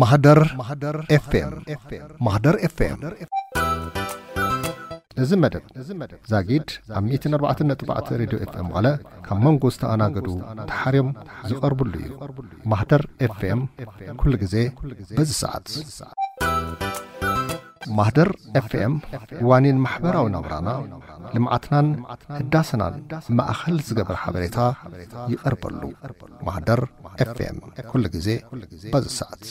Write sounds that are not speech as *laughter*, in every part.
ማህደር ኤፍኤም ማህደር ኤፍኤም እዚ መደብ ዛጊድ ኣብ 144 ሬድዮ ኤፍኤም ዋለ ካብ መንጎ ዝተኣናገዱ ተሓርዮም ዝቐርብሉ እዩ ማህደር ኤፍኤም ኩሉ ግዜ በዚ ሰዓት ማህደር ኤፍኤም እዋኒን ማሕበራዊ ናብራና ልምዓትናን ህዳስናን ማእኸል ዝገበር ሓበሬታ ይቐርበሉ ማህደር ኤፍኤም ኩሉ ግዜ በዚ ሰዓት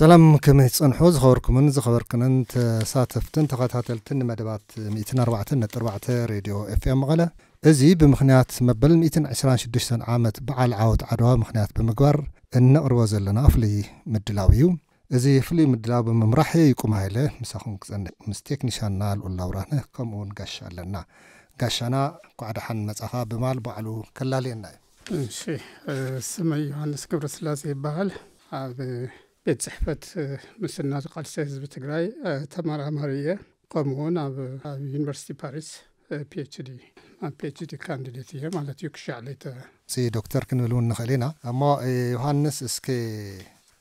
سلام كمي تصنحو زخوركمن زخوركنن تساتفتن تخاتاتلتن مدبات ميتن اربعة نت اربعة راديو اف ام غلا ازي بمخنيات مبل ميتن عشران شدشتن عامت بعال عود عدوى مخنيات بمقبر ان اروز لنا افلي مدلاويو ازي افلي مدلاو بممرحي يكوم هايلة مساخن كزن مستيك نشاننا لولا ورانه كمون قشا لنا قشانا قعد حن مزاها بمال بعلو كلالي النايو እሺ ስመ ዮሃንስ ስላሴ ይበሃል ኣብ ቤት ፅሕፈት ምስና ዝቃልሰ ህዝቢ ትግራይ ተመራመሪ እየ ከምኡ እውን ኣብ ዩኒቨርሲቲ ፓሪስ ፒችዲ ኣብ ፒችዲ ካንዲዴት እየ ማለት እዩ ክሻዕ ለይተ እዚ ዶክተር ክንብል እውን ንኽእል ኢና እሞ ዮሃንስ እስኪ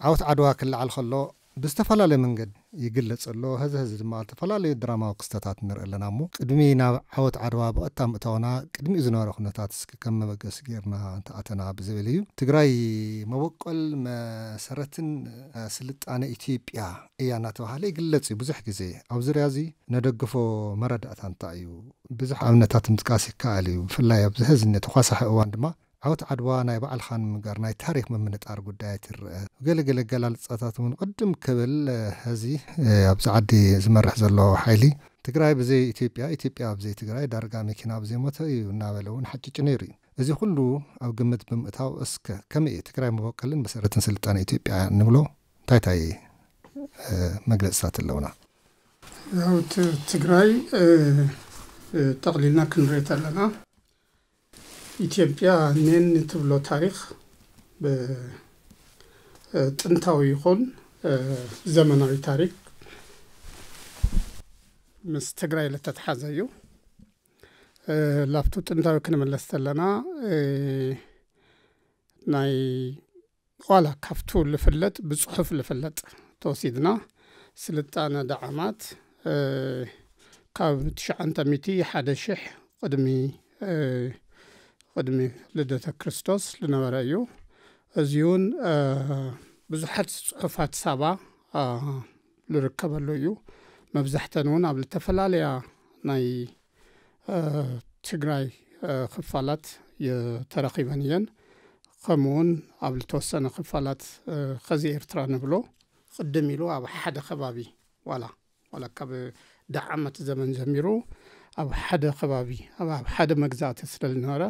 ዓወት ዓድዋ ክላዓል ከሎ ብዝተፈላለየ መንገዲ ይግለፅ ኣሎ ህዚ ህዚ ድማ ዝተፈላለዩ ድራማዊ ክስተታት ንርኢ ኣለና እሞ ቅድሚ ናብ ዓወት ዓድዋ ብቐጥታ ምእታውና ቅድሚኡ ዝነበረ ኩነታት ከም መበገስ ገርና እንተኣተና ብዝብል እዩ ትግራይ መበቆል መሰረትን ስልጣነ ኢትዮጵያ እያ እናተባሃለ ይግለፅ እዩ ብዙሕ ግዜ ኣብ ዙርያ እዚ ነደግፎ መረዳእታ እንታይ እዩ ብዙሕ ኣብነታት ምጥቃስ ይከኣል እዩ ብፍላይ ኣብዝህዝኒ ተኳሳሒ እዋን ድማ ዓወት ዓድዋ ናይ ባዕልኻን ምግባር ናይ ታሪክ ምምንጣር ጉዳያት ይርአ ገለገለ ገላልፃታት እውን ቅድም ክብል ሕዚ ኣብዚ ዓዲ ዝመርሕ ዘሎ ሓይሊ ትግራይ ብዘይ ኢትዮጵያ ኢትዮጵያ ብዘይ ትግራይ ዳርጋ መኪና ብዘይሞተ እዩ እናበለ እውን ሓጭጭ ነይሩ እዩ እዚ ኩሉ ኣብ ግምት ብምእታው እስከ ከመይ እየ ትግራይ መበቀልን መሰረትን ስልጣን ኢትዮጵያ ንብሎ እንታይ ታይ መግለፅታት ኣለውና ትግራይ ጠቕሊልና ክንሪኦት ኣለና ኢትዮጵያ ንን እትብሎ ታሪክ ብጥንታዊ ይኹን ዘመናዊ ታሪክ ምስ ትግራይ ዝተተሓዘ እዩ ላብቲ ጥንታዊ ክንመለስ ዘለና ናይ ዋላ ካብቱ ዝፍለጥ ብፅሑፍ ዝፍለጥ ተወሲድና ስልጣነ ደዓማት ካብ 900 1 ሽሕ ቅድሚ ቅድሚ ልደተ ክርስቶስ ዝነበረ እዩ እዚ እውን ብዙሓት ፅሑፋት ሳባ ዝርከበሉ እዩ መብዛሕተን እውን ኣብ ዝተፈላለያ ናይ ትግራይ ክፋላት ተረኺበን እየን ከምኡውን ኣብ ዝተወሰነ ክፋላት ከዚ ኤርትራ ንብሎ ቅድም ኢሉ ኣብ ሓደ ከባቢ ዋላ ዋላ ካብ ዳ ዓመት ዘመን ጀሚሩ ኣብ ሓደ ከባቢ ኣብ ሓደ መግዛእቲ ስለ ዝነበረ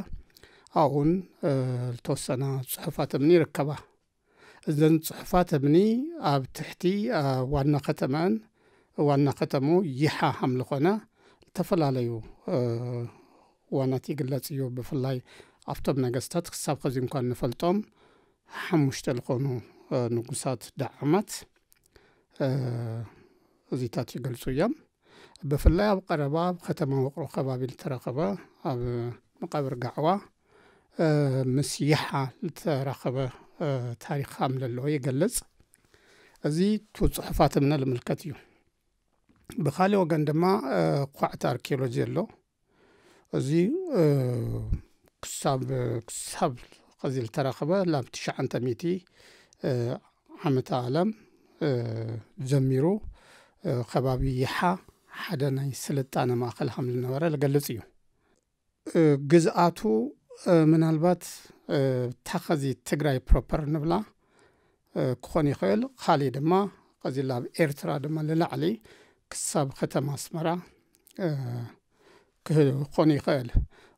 أون التوسنا صحفات مني ركبة إذن صحفات مني أب تحتي وانا ختمان وانا ختمو يحا هملقنا تفلا ليو وانا تيقلت يو بفلاي أفتب نقستات سابقا زي مكان نفلتهم حموش تلقونو نقصات دعمت زي تاتي قلتو يام بفلاي أب قربا ختمو وقرو خبابي التراقبة أب مقابر قعوه آه، مسيحة لترقبة آه، تاريخ حامل اللو يقلز أزي توصحفات من الملكاتيو بخالي وقان دما قوعت أركيولوجي اللو أزي آه، كساب كساب قزي لترقبة لاب تشعن تميتي عامة عالم جميرو خبابي يحا حدا ناي سلطانة ما خلها من لقلزيو جزءاتو ምና ልባት ታኸዚ ትግራይ ፕሮፐር ንብላ ክኾን ይክእል ካሊእ ድማ ዚ ኣብ ኤርትራ ድማ ልላዕሊ ክሳብ ከተማ ኣስመራ ክክኮን ይክእል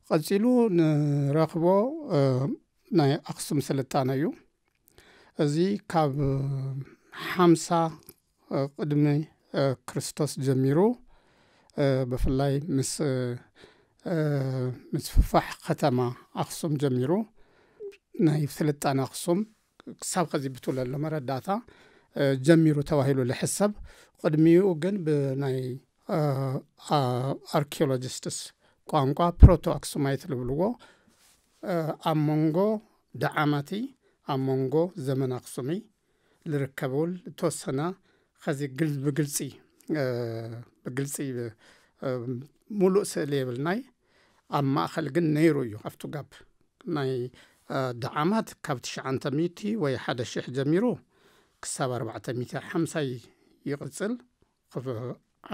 ቀጺሉ ንረክቦ ናይ ኣክሱም ስልጣነ እዩ እዚ ካብ ሓምሳ ቅድሚ ክርስቶስ ጀሚሩ ብፍላይ ምስ ምስፍፋሕ ከተማ ኣክሱም ጀሚሩ ናይ ስልጣን ኣክሱም ክሳብ ከዚ ብትብሎ መረዳእታ ጀሚሩ ተባሂሉ ዝሕሰብ ቅድሚኡ ግን ብናይ ኣርኪኦሎጂስትስ ቋንቋ ፕሮቶ ኣክሱማይት ዝብልዎ ኣብ መንጎ ደዓማቲ ኣብ መንጎ ዘመን ኣክሱሚ ዝርከብውል ዝተወሰነ ከዚ ብግልፂ ብግልፂ ሙሉእ ስእሊ የብልናይ ኣብ ማእኸል ግን ነይሩ እዩ ኣብቲ ጋብ ናይ ደዓማት ካብ 900 ወይ 1,00 ጀሚሩ ክሳብ 450 ይቕፅል ክፍ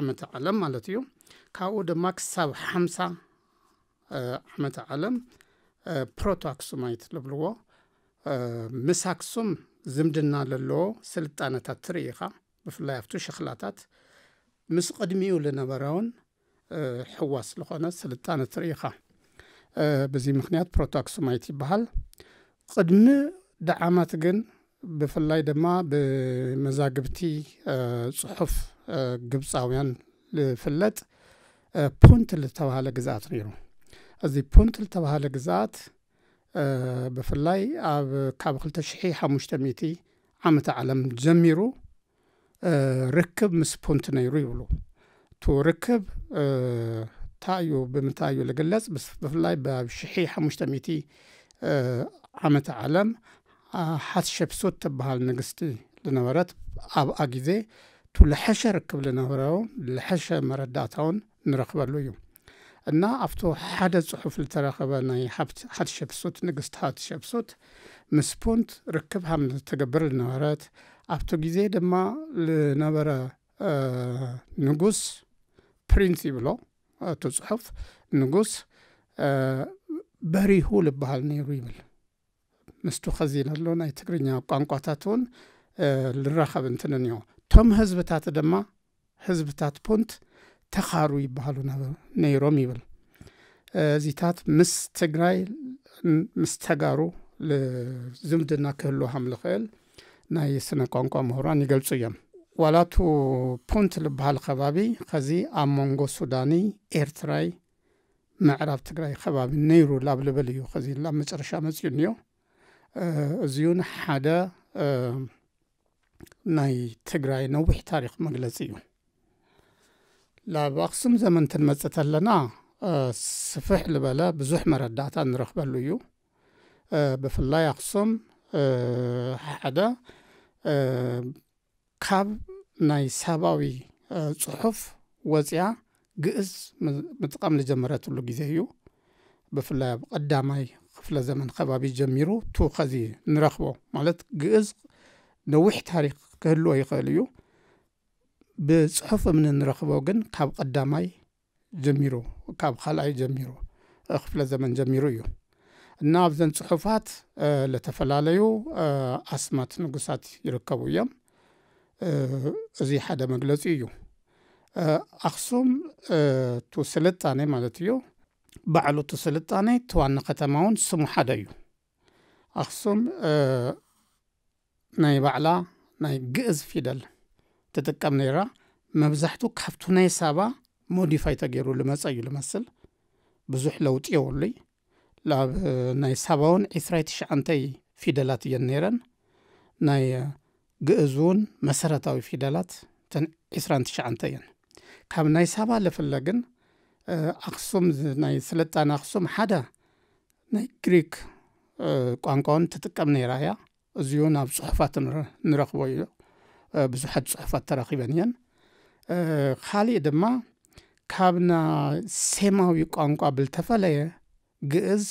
ዓመተ ዓለም ማለት እዩ ካብኡ ድማ ክሳብ 50 ዓመተ ዓለም ፕሮቶ ኣክሱማይት ዝብልዎ ምስ ኣክሱም ዝምድና ዘለዎ ስልጣነታት ትርኢኻ ብፍላይ ኣብቲ ሸኽላታት ምስ ቅድሚኡ ዝነበረ ሕዋስ ዝኾነ ስልጣነ ትርኢኻ ብዚ ምክንያት ፕሮቶክሱማይት ይበሃል ቅድሚ ደዓማት ግን ብፍላይ ድማ ብመዛግብቲ ፅሑፍ ግብፃውያን ዝፍለጥ ፑንት ዝተባሃለ ግዝኣት ነይሩ እዚ ፑንት ዝተባሃለ ግዝኣት ብፍላይ ኣብ ካብ 2ተ0 ሓሙሽ 00 ዓመት ዓለም ጀሚሩ ርክብ ምስ ፑንት ነይሩ ይብሉ تو ركب تايو بمتايو لقلص بس بفلاي بشحي حمشت ميتي عمت عالم حس شبسوت تبها النقستي لنورات أب أجيزي تو لحشة ركب لنوراو لحشة مرداتون نرخب له أنا أفتو حدا صحف التراخبة أنا حبت حد شبسوت نقست حد شبسوت مسبونت ركبها من تقبر لنورات أفتو جيزي دما لنورا نقص ፕሪንስ ይብሎ እቲ ፅሑፍ ንጉስ በሪሁ ዝበሃል ነይሩ ይብል ምስቱ ኣሎ ናይ ትግርኛ ቋንቋታት እውን ዝራኸብ እንትን እኒሆ እቶም ህዝብታት ድማ ህዝብታት ፑንት ተኻሩ ይበሃሉ ነይሮም ይብል እዚታት ምስ ትግራይ ምስ ተጋሩ ዝምድና ክህልው ከም ዝኽእል ናይ ስነ ቋንቋ ምሁራን ይገልፁ እዮም ولاتو بونت لبهال خبابي خزي أمونغو سوداني إيرتراي معرف تقرأي خبابي نيرو لاب لبليو خزي لا مترشا مزيونيو زيون حدا ناي تقرأي نوح تاريخ مغلزيو لا بأقسم زمن تنمزت لنا سفح لبلا بزوح مرداتان رخبا ليو بفلا يقسم حدا ካብ ናይ ሰብዊ ፅሑፍ ወፅያ ግእዝ ምጥቐም ዝጀመረትሉ ግዜ እዩ ብፍላይ ኣብ ቀዳማይ ክፍለ ዘመን ከባቢ ጀሚሩ ቱ ከዚ ንረክቦ ማለት ግእዝ ነዊሕ ታሪክ ክህልዎ ይክእል እዩ ብፅሑፍ እምኒ ንረክቦ ግን ካብ ቀዳማይ ጀሚሩ ካብ ካልኣይ ጀሚሩ ክፍለ ዘመን ጀሚሩ እዩ እና ኣብዘን ፅሑፋት ዘተፈላለዩ ኣስማት ንጉሳት ይርከቡ እዮም እዚ ሓደ መግለፂ እዩ ኣክሱም እቲ ስልጣነ ማለት እዩ ባዕሉ እቲ ስልጣነ እቲ ዋና ከተማ እውን ስሙ ሓደ እዩ ኣክሱም ናይ ባዕላ ናይ ግእዝ ፊደል ትጥቀም ነይራ መብዛሕትኡ ካብቲ ናይ ሳባ ሞዲፋይ ተገይሩ ልመፀ እዩ ልመስል ብዙሕ ለውጢ የብሉይ ናብ ናይ ሳባ እውን 2ትሽዓንተይ ፊደላት እየን ነይረን ናይ ግእዙን መሰረታዊ ፊደላት እተን 29 እየን ካብ ናይ ሳባ ዝፍለ ግን ኣክሱም ናይ ስልጣን ኣክሱም ሓደ ናይ ግሪክ ቋንቋውን ትጥቀም ነይራ እያ እዚኡ ናብ ፅሑፋት ንረኽቦ እዩ ብዙሓት ፅሑፋት ተረኺበን እየን ካሊእ ድማ ካብ ና ሴማዊ ቋንቋ ብልተፈለየ ግእዝ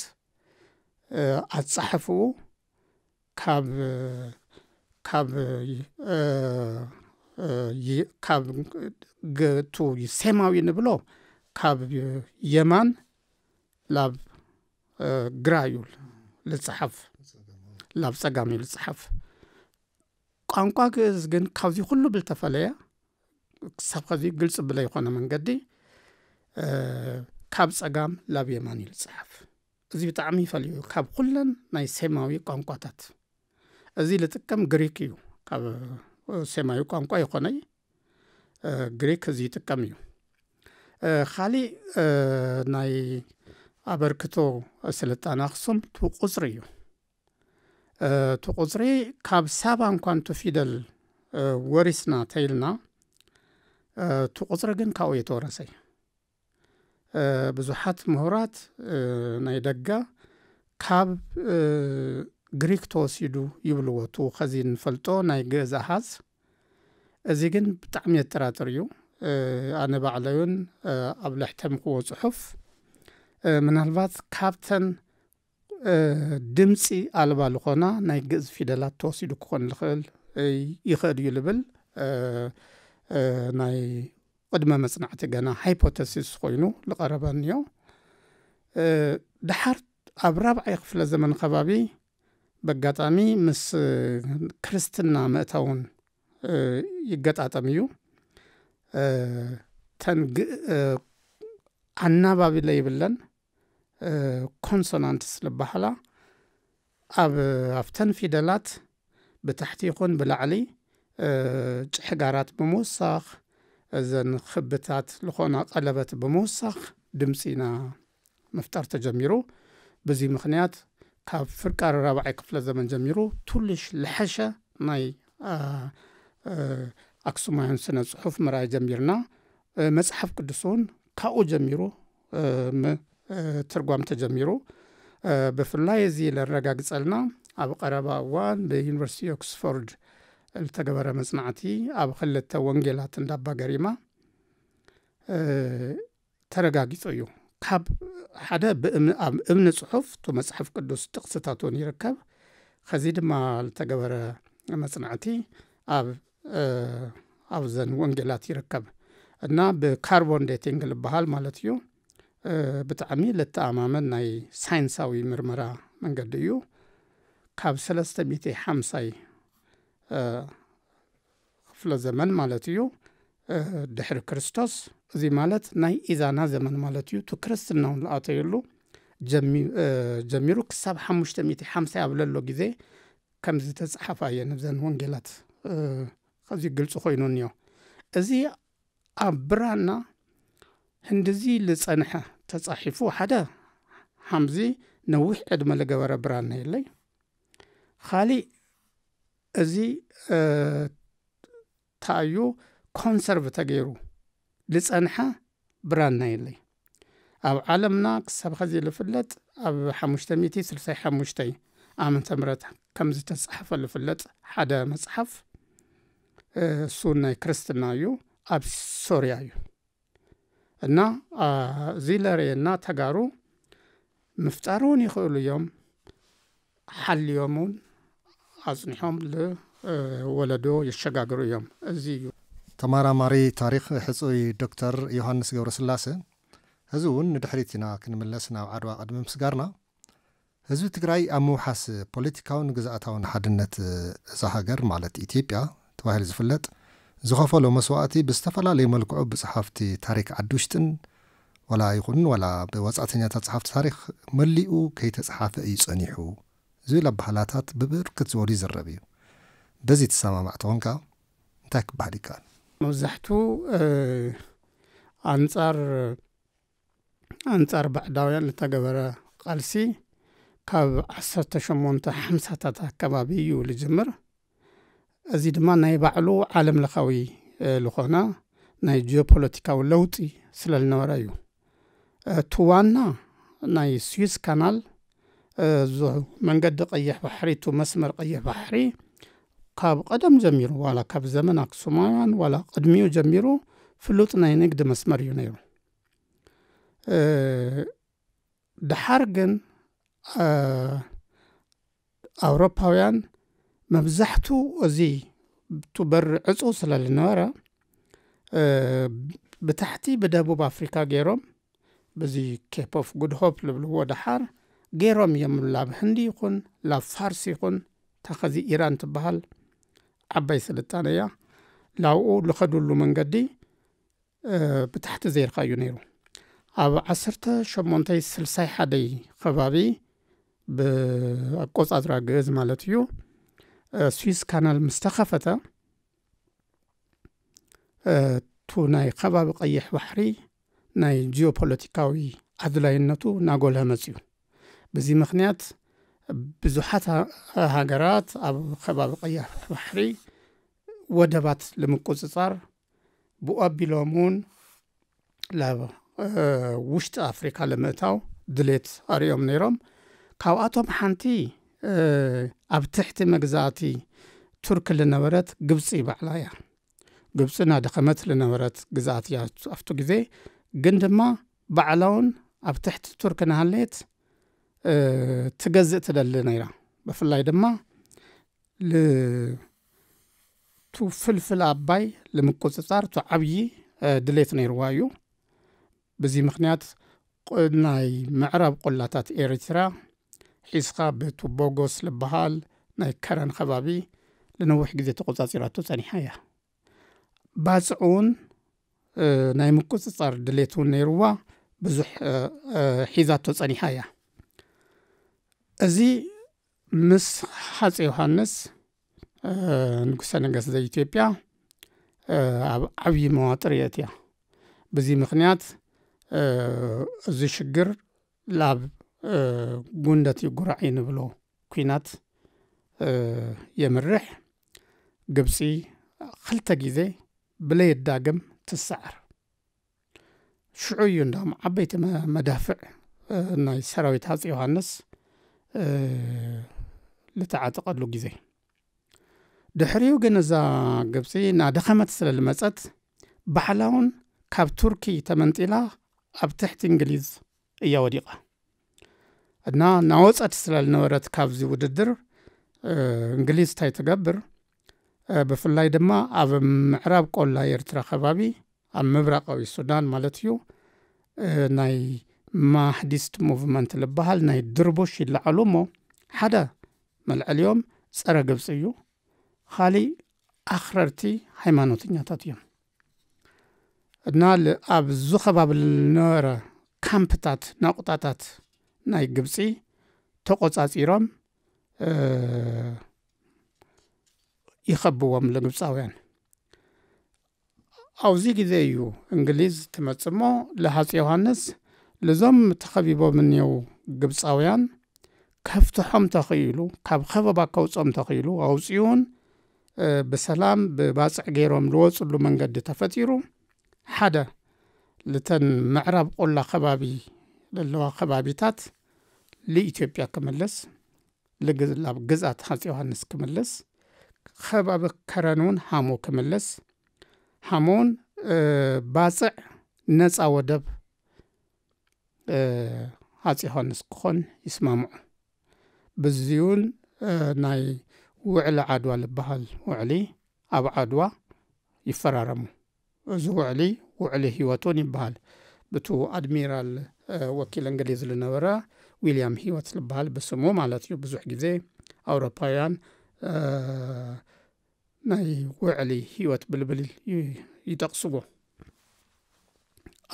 ኣፀሓፍኡ ካብ ካብ ካብ ግእቱ ሴማዊ ንብሎ ካብ የማን ላብ ግራ እዩ ልፅሓፍ ላብ ፀጋም እዩ ልፅሓፍ ቋንቋ ግእዝ ግን ካብዚ ኩሉ ብልተፈለየ ክሳብ ከዚ ግልፂ ብለ ይኮነ መንገዲ ካብ ፀጋም ላብ የማን እዩ ልፅሓፍ እዚ ብጣዕሚ ይፈልዩ ካብ ኩለን ናይ ሴማዊ ቋንቋታት እዚ ዝጥቀም ግሪክ እዩ ካብ ሰማዩ ቋንቋ ይኮነ ግሪክ እዚ ይጥቀም እዩ ካሊእ ናይ ኣበርክቶ ስልጣን ኣክሱም ቲ ቁፅሪ እዩ እቲ ቁፅሪ ካብ ሳባ እንኳን ቲ ፊደል ወሪስና ተይልና እቲ ቁፅሪ ግን ካብኡ የተወረሰ እዩ ብዙሓት ምሁራት ናይ ደጋ ካብ ግሪክ ተወሲዱ ይብልዎ ቱ ኸዚ ንፈልጦ ናይ ግእዝ ኣሓዝ እዚ ግን ብጣዕሚ የጠራጥር እዩ ኣነ ባዕለዩን ኣብ ልሕተምክዎ ጽሑፍ ምናልባት ካብተን ድምፂ ኣልባ ዝኾና ናይ ግእዝ ፊደላት ተወሲዱ ክኾን ዝኽእል ይኽእል እዩ ልብል ናይ ቅድመ መፅናዕቲ ገና ሃይፖተሲስ ኮይኑ ዝቐረበ እኒዮ ድሓር ኣብ ራብዓይ ክፍለ ዘመን ከባቢ በአጋጣሚ ምስ ክርስትና ምእታውን ይገጣጠም እዩ ተንግ ኣናባቢ ለይብለን ኮንሶናንት ስለባሃላ ኣብ ኣብተን ፊደላት ብታሕቲ ይኹን ብላዕሊ ጭሕጋራት ብምውሳኽ እዘን ክብታት ዝኾና ቀለበት ብምውሳኽ ድምፂ ኢና ምፍጠር ተጀሚሩ ብዚ ምኽንያት ካብ ፍርቃሪ ራብዓይ ክፍለ ዘመን ጀሚሩ ትልሽ ዝሓሸ ናይ ኣክሱማውያን ስነ ፅሑፍ ምርኣይ ጀሚርና መፅሓፍ ቅዱስ እውን ካብኡ ጀሚሩ ትርጓም ተጀሚሩ ብፍላይ እዚ ዘረጋግፀልና ኣብ ቀረባ እዋን ብዩኒቨርሲቲ ኦክስፎርድ ዝተገበረ መፅናዕቲ ኣብ ክልተ ወንጌላት እንዳባገሪማ ተረጋጊፁ እዩ ካብ ሓደ ኣብ እምኒ ፅሑፍ ቶ መፅሓፍ ቅዱስ ጥቕስታት እውን ይርከብ ከዚ ድማ ዝተገበረ መፅናዕቲ ኣብ ኣብዘን ወንጌላት ይርከብ እና ብካርቦን ዴቲንግ ዝበሃል ማለት እዩ ብጣዕሚ ዘተኣማመን ናይ ሳይንሳዊ ምርመራ መንገዲ እዩ ካብ 3ለስተ ሓምሳይ ክፍለ ዘመን ማለት እዩ ድሕሪ ክርስቶስ እዚ ማለት ናይ ኢዛና ዘመን ማለት እዩ እቲ ክርስትና እውን ዝኣተየሉ ጀሚሩ ክሳብ 550 ኣብ ለሎ ግዜ ከምዚ ተፀሓፋ እየ እብዘን ወንጌላት ከዚ ግልፂ ኮይኑ እኒዮ እዚ ኣብ ብራና ህንዲዚ ዝፀንሐ ተፃሒፉ ሓደ ሓምዚ ነዊሕ ዕድመ ዝገበረ ብራና የለይ ካሊእ እዚ ታእዩ ኮንሰርቭ ተገይሩ ዝፀንሐ ብራና የለይ ኣብ ዓለምና ክሳብ ከዚ ዝፍለጥ ኣብ ሓሙሽተ ሚቲ ስልሳይ ሓሙሽተይ ዓመተ ምረት ከም ዝተፀሓፈ ዝፍለጥ ሓደ መፅሓፍ እሱ ናይ ክርስትና እዩ ኣብ ሶርያ እዩ እና እዚ ለርየና ተጋሩ ምፍጣር እውን ይኽእሉ እዮም ሓልዮም እውን ኣፅኒሖም ዝወለዶ የሸጋግሩ እዮም እዚ እዩ ተመራማሪ ታሪክ ሕፁይ ዶክተር ዮሃንስ ገብረ ገብረስላሴ ሕዚ እውን ንድሕሪት ኢና ክንምለስ ናብ ዓድዋ ቅድሚ ምስጋርና ህዝቢ ትግራይ ኣብ ምውሓስ ፖለቲካውን ግዛእታውን ሓድነት እዛ ሃገር ማለት ኢትዮጵያ ተባሂሉ ዝፍለጥ ዝኸፈሎ መስዋእቲ ብዝተፈላለዩ መልክዑ ብፀሓፍቲ ታሪክ ዓዲ ውሽጥን ወላ ይኹን ወላ ብወፃእተኛታት ፀሓፍቲ ታሪክ መሊኡ ከይተፀሓፈ እዩ ፀኒሑ ዝብል ኣባህላታት ብብርክት ዝበሉ ይዘረብ እዩ በዚ ተሰማማዕቲ ኮንካ እንታይ ክበሃል ይከኣል መብዛሕት ን ኣንጻር ባዕዳውያን እተገበረ ቀልሲ ካብ 1 8 ሓሳታት ኣከባቢ እዩ ዝጅምር እዚ ድማ ናይ ባዕሉ ዓለም ለኻዊ ዝኮነ ናይ ጅኦ ፖለቲካዊ ለውጢ ስለ ዝነበረ እዩ እቲዋና ናይ ስዊስ ካናል ዙ መንገዲ ቀይሕ ባሕሪ እቱ መስመር ቀይሕ ባሕሪ ካብ ቀደም ጀሚሩ ዋላ ካብ ዘመን ኣክሱማውያን ዋላ ቅድሚኡ ጀሚሩ ፍሉጥ ናይ ንግዲ መስመር እዩ ነይሩ ድሓር ግን ኣውሮፓውያን መብዛሕትኡ እዚ ቱ በሪ ዕፁ ስለ ዝነበረ ብታሕቲ ብደቡብ ኣፍሪካ ገይሮም በዚ ኬፕ ኦፍ ጉድሆፕ ዝብልዎ ድሓር ገይሮም እዮም ናብ ህንዲ ይኹን ናብ ፋርሲ ይኹን እታ ኸዚ ኢራን ትበሃል ዓባይ ስልጣነ እያ ናብኡ ዝኸድሉ መንገዲ ብታሕቲ ዘይርካ እዩ ነይሩ ኣብ 1861 ከባቢ ብኣቆፃፅራ ግእዝ ማለት እዩ ስዊስ ካናል ምስ ተኸፈተ እቱ ናይ ከባቢ ቀይሕ ባሕሪ ናይ ጂኦፖለቲካዊ ኣድላይነቱ ናጎልሀ መፅ እዩ በዚ ምክንያት ብዙሓት ሃገራት ኣብ ከባቢ ቀይ ባሕሪ ወደባት ንምቁፅፃር ብአቢሎም ውን ናብ ውሽጢ ኣፍሪካ ልምእታው ድሌት አርዮም ነይሮም ካብኣቶም ሓንቲ ኣብ ትሕቲ መግዛእቲ ቱርክ ዝነበረት ግብፂ በዕላ ያ ግብፂ ናደኸመት ልነበረት ግዛኣት እያ ኣብቱ ግዜ ግን ድማ በዕላውን ኣብ ትሕቲ ቱርክ ንሃሌት ትገዝእ ትደሊ ነይራ ብፍላይ ድማ ቱ ፍልፍል ኣባይ ንምቁፅፃር እቲ ዓብዪ ድሌት ነይርዋ እዩ በዚ ምክንያት ናይ ምዕራብ ቆላታት ኤርትራ ሒዝካ ብቱቦጎስ ዝበሃል ናይ ከረን ከባቢ ንነዊሕ ግዜ ተቆፃፂራቶ ፀኒሓ እያ ባፅዑ እውን ናይ ምቁፅፃር ድሌት እውን ነይርዋ ብዙሕ ሒዛቶ ፀኒሓ እያ እዚ ምስ ሓፂ ዮሃንስ ንጉሰ ነገስት ዘኢትዮጵያ ኣብ ዓብዪ መዋጥር የት እያ ብዚ ምክንያት እዚ ሽግር ናብ ጉንደት ይጉራዕ ንብሎ ኩናት የምርሕ ግብፂ ክልተ ግዜ ብለየዳግም ትሰዕር ሽዑ እዩ እንዳም ዓበይቲ መዳፍዕ ናይ ሰራዊት ሃፂ ዮሃንስ ዝተዓጥቐሉ ግዜ ድሕሪኡ ግን እዛ ግብፂ ናደኸመት ስለ ዝመፀት ባሕላውን ካብ ቱርኪ ተመንጢላ ኣብ ትሕቲ እንግሊዝ እያ ወዲቓ እና ናወፀት ስለ ዝነበረት ካብዚ ውድድር እንግሊዝ እንታይ ትገብር ብፍላይ ድማ ኣብ ምዕራብ ቆላ ኤርትራ ከባቢ ኣብ ምብራቃዊ ሱዳን ማለት እዩ ናይ ማህዲስት ሙቭመንት ዝበሃል ናይ ድርቦሽ ይለዓሉ እሞ ሓደ መልዕልዮም ፀረ ግብፂ እዩ ካሊእ ኣኽረርቲ ሃይማኖተኛታት እዮም እና ኣብዚ ከባቢ ዝነበረ ካምፕታት ናቁጣታት ናይ ግብፂ ተቆፃፂሮም ይኸብዎም ንግብፃውያን ኣብዚ ግዜ እዩ እንግሊዝ ትመፅ ሞ ለሃፂ ዮሃንስ ተኸቢቦም እኒው ግብፃውያን ከፍትሖም ተኽኢሉ ካብ ከበባ ከውፆም ተኽኢሉ ኣውፅኡን ብሰላም ብባፅዕ ገይሮም ዝወፅሉ መንገዲ ተፈጢሩ ሓደ ልተን ምዕራብ ቆላ ከባቢ ዘለዋ ከባቢታት ንኢትዮጵያ ክምልስ ናብ ግዛት ሃፂ ዮሃንስ ክምልስ ከባቢ ከረን እውን ሃሞ ክምልስ ሃሞ እውን ባፅዕ ነፃ ወደብ ሃፂ ዮሃንስ ክኾን ይስማምዑ በዚ እውን ናይ ውዕሊ ዓድዋ ዝበሃል ውዕሊ ኣብ ዓድዋ ይፈራረሙ እዚ ውዕሊ ውዕሊ ሂወቶን ይበሃል ብቲ ኣድሚራል ወኪል እንግሊዝ ዝነበረ ዊልያም ሂወት ዝበሃል ብስሙ ማለት እዩ ብዙሕ ግዜ ኣውሮፓውያን ናይ ውዕሊ ሂወት ብልብል ይጠቕስዎ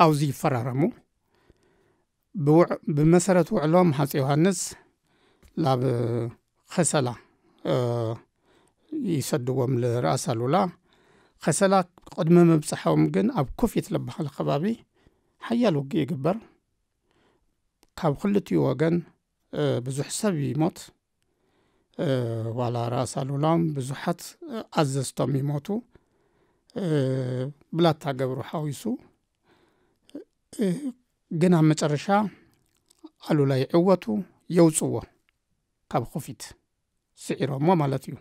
ኣብዚ ይፈራረሙ ብመሰረት ውዕሎም ሃፀ ዮሃንስ ናብ ኸሰላ ይሰድዎም ንርእስ ኣሉላ ኸሰላ ቅድሚ ምብፅሖም ግን ኣብ ኮፊት ዝበሃል ከባቢ ሓያል ውጊእ ይግበር ካብ ክልትኡ ወገን ብዙሕ ሰብ ይሞት ዋላ ራእስ ኣሉላም ብዙሓት ኣዘዝቶም ይሞቱ ብላታ ገብሩ ሓዊሱ ግን ኣብ መጨረሻ ኣሉላይ ዕወቱ የውፅዎ ካብ ክፊት ስዒሮምዎ ማለት እዩ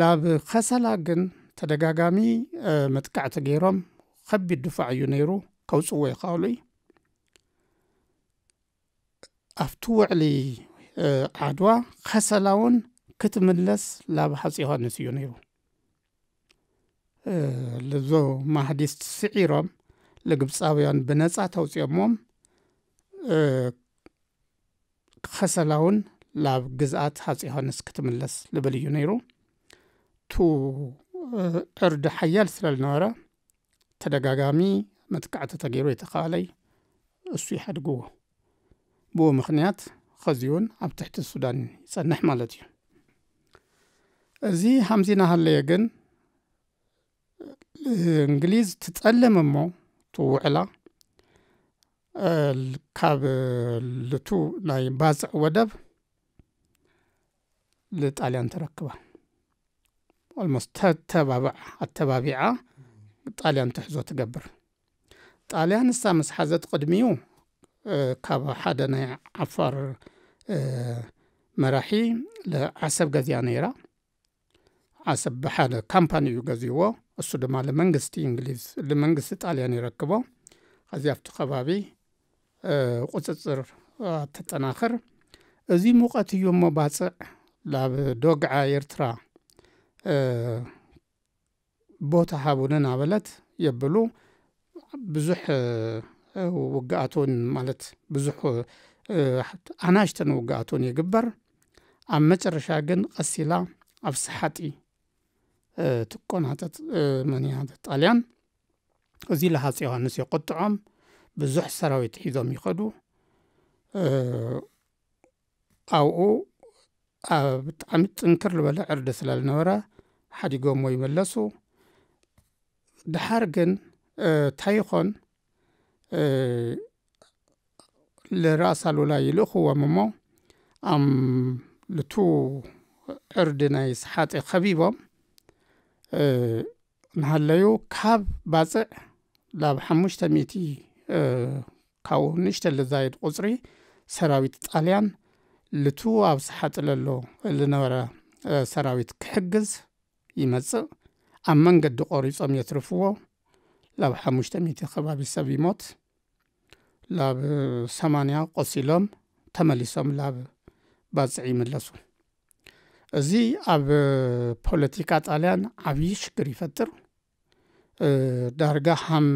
ናብ ኸሰላ ግን ተደጋጋሚ ምጥካዕቲ ገይሮም ከቢድ ድፋዕ እዩ ነይሩ ከውፅዎ ይኸኣሉዩ ኣብቲ ውዕሊ ዓድዋ ኸሰላ እውን ክትምለስ ላብ ሓፂሆንስ እዩ ነይሩ ልዞ ማህዲስቲ ስዒሮም ለግብፃውያን ብነፃ ተውፅኦሞም ከሰላውን ላብ ግዝኣት ሃፀ ዮሃንስ ክትምለስ ልብል እዩ ነይሩ ቱ ዕርዲ ሓያል ስለ ዝነበረ ተደጋጋሚ መጥቃዕቲ ተገይሩ የተኻኣለይ እሱ ይሓድግዎ ብኡ ምኽንያት ከዚ እውን ኣብ ትሕቲ ሱዳን ይፀንሕ ማለት እዩ እዚ ከምዚ ናሃለየ ግን እንግሊዝ ትጸልም እሞ ትውዕላ ካብ ልቱ ናይ ባፅዕ ወደብ ንጣልያን ተረክባ ኦልሞስት ተተባብዓ ኣተባቢዓ ጣልያን ትሕዞ ትገብር ጣልያን ንሳ ምስ ሓዘት ቅድሚኡ ካብ ሓደ ናይ ዓፋር መራሒ ለዓሰብ ገዚያ ነይራ ዓሰብ ብሓደ ካምፓኒ እዩ ገዚእዎ እሱ ድማ ለመንግስቲ እንግሊዝ ለመንግስቲ ጣልያን ይረክቦ ከዚ ኣብቲ ከባቢ ቁፅፅር ተጠናኽር እዚ ሙቐት እዩ እሞ ባፅዕ ናብ ዶግዓ ኤርትራ ቦታ ሃቡን ናበለት የብሉ ብዙሕ ውጋኣቶን ማለት ብዙሕ ኣናሽተን ውጋኣቶን ይግበር ኣብ መጨረሻ ግን ቀሲላ ኣብ ሰሓጢ ትቆናፀፅ መኒሃት ጣልያን እዚ ለሃፀ ዮሃንስ የቆጥዖም ብዙሕ ሰራዊት ሒዞም ይኸዱ ኣብኡ ብጣዕሚ ጥንክር ዝበለ ዕርዲ ስለዝነበረ ሓዲጎሞ ይመለሱ ድሓር ግን እንታይ ይኾን ንራእሳ ሉላይ ይልእኽዎም እሞ ኣም ልቱ ዕርዲ ናይ ሰሓጢ ከቢቦም ንሃለዩ ካብ ባፅዕ ናብ ሓሙሽተ ሚእቲ ካብኡ ንእሽተ ዝዛየድ ቁፅሪ ሰራዊት ጣልያን ልቱ ኣብ ዝሓፅለሎ ዝነበረ ሰራዊት ክሕግዝ ይመፅእ ኣብ መንገዲ ቆሪፆም የትርፍዎ ናብ ሓሙሽተ ሚእቲ ከባቢ ሰብ ይሞት ናብ ሰማንያ ቆሲሎም ተመሊሶም ናብ ባፅዕ ይምለሱ እዚ ኣብ ፖለቲካ ጣልያን ዓብዪ ሽግር ይፈጥር ዳርጋ ሃም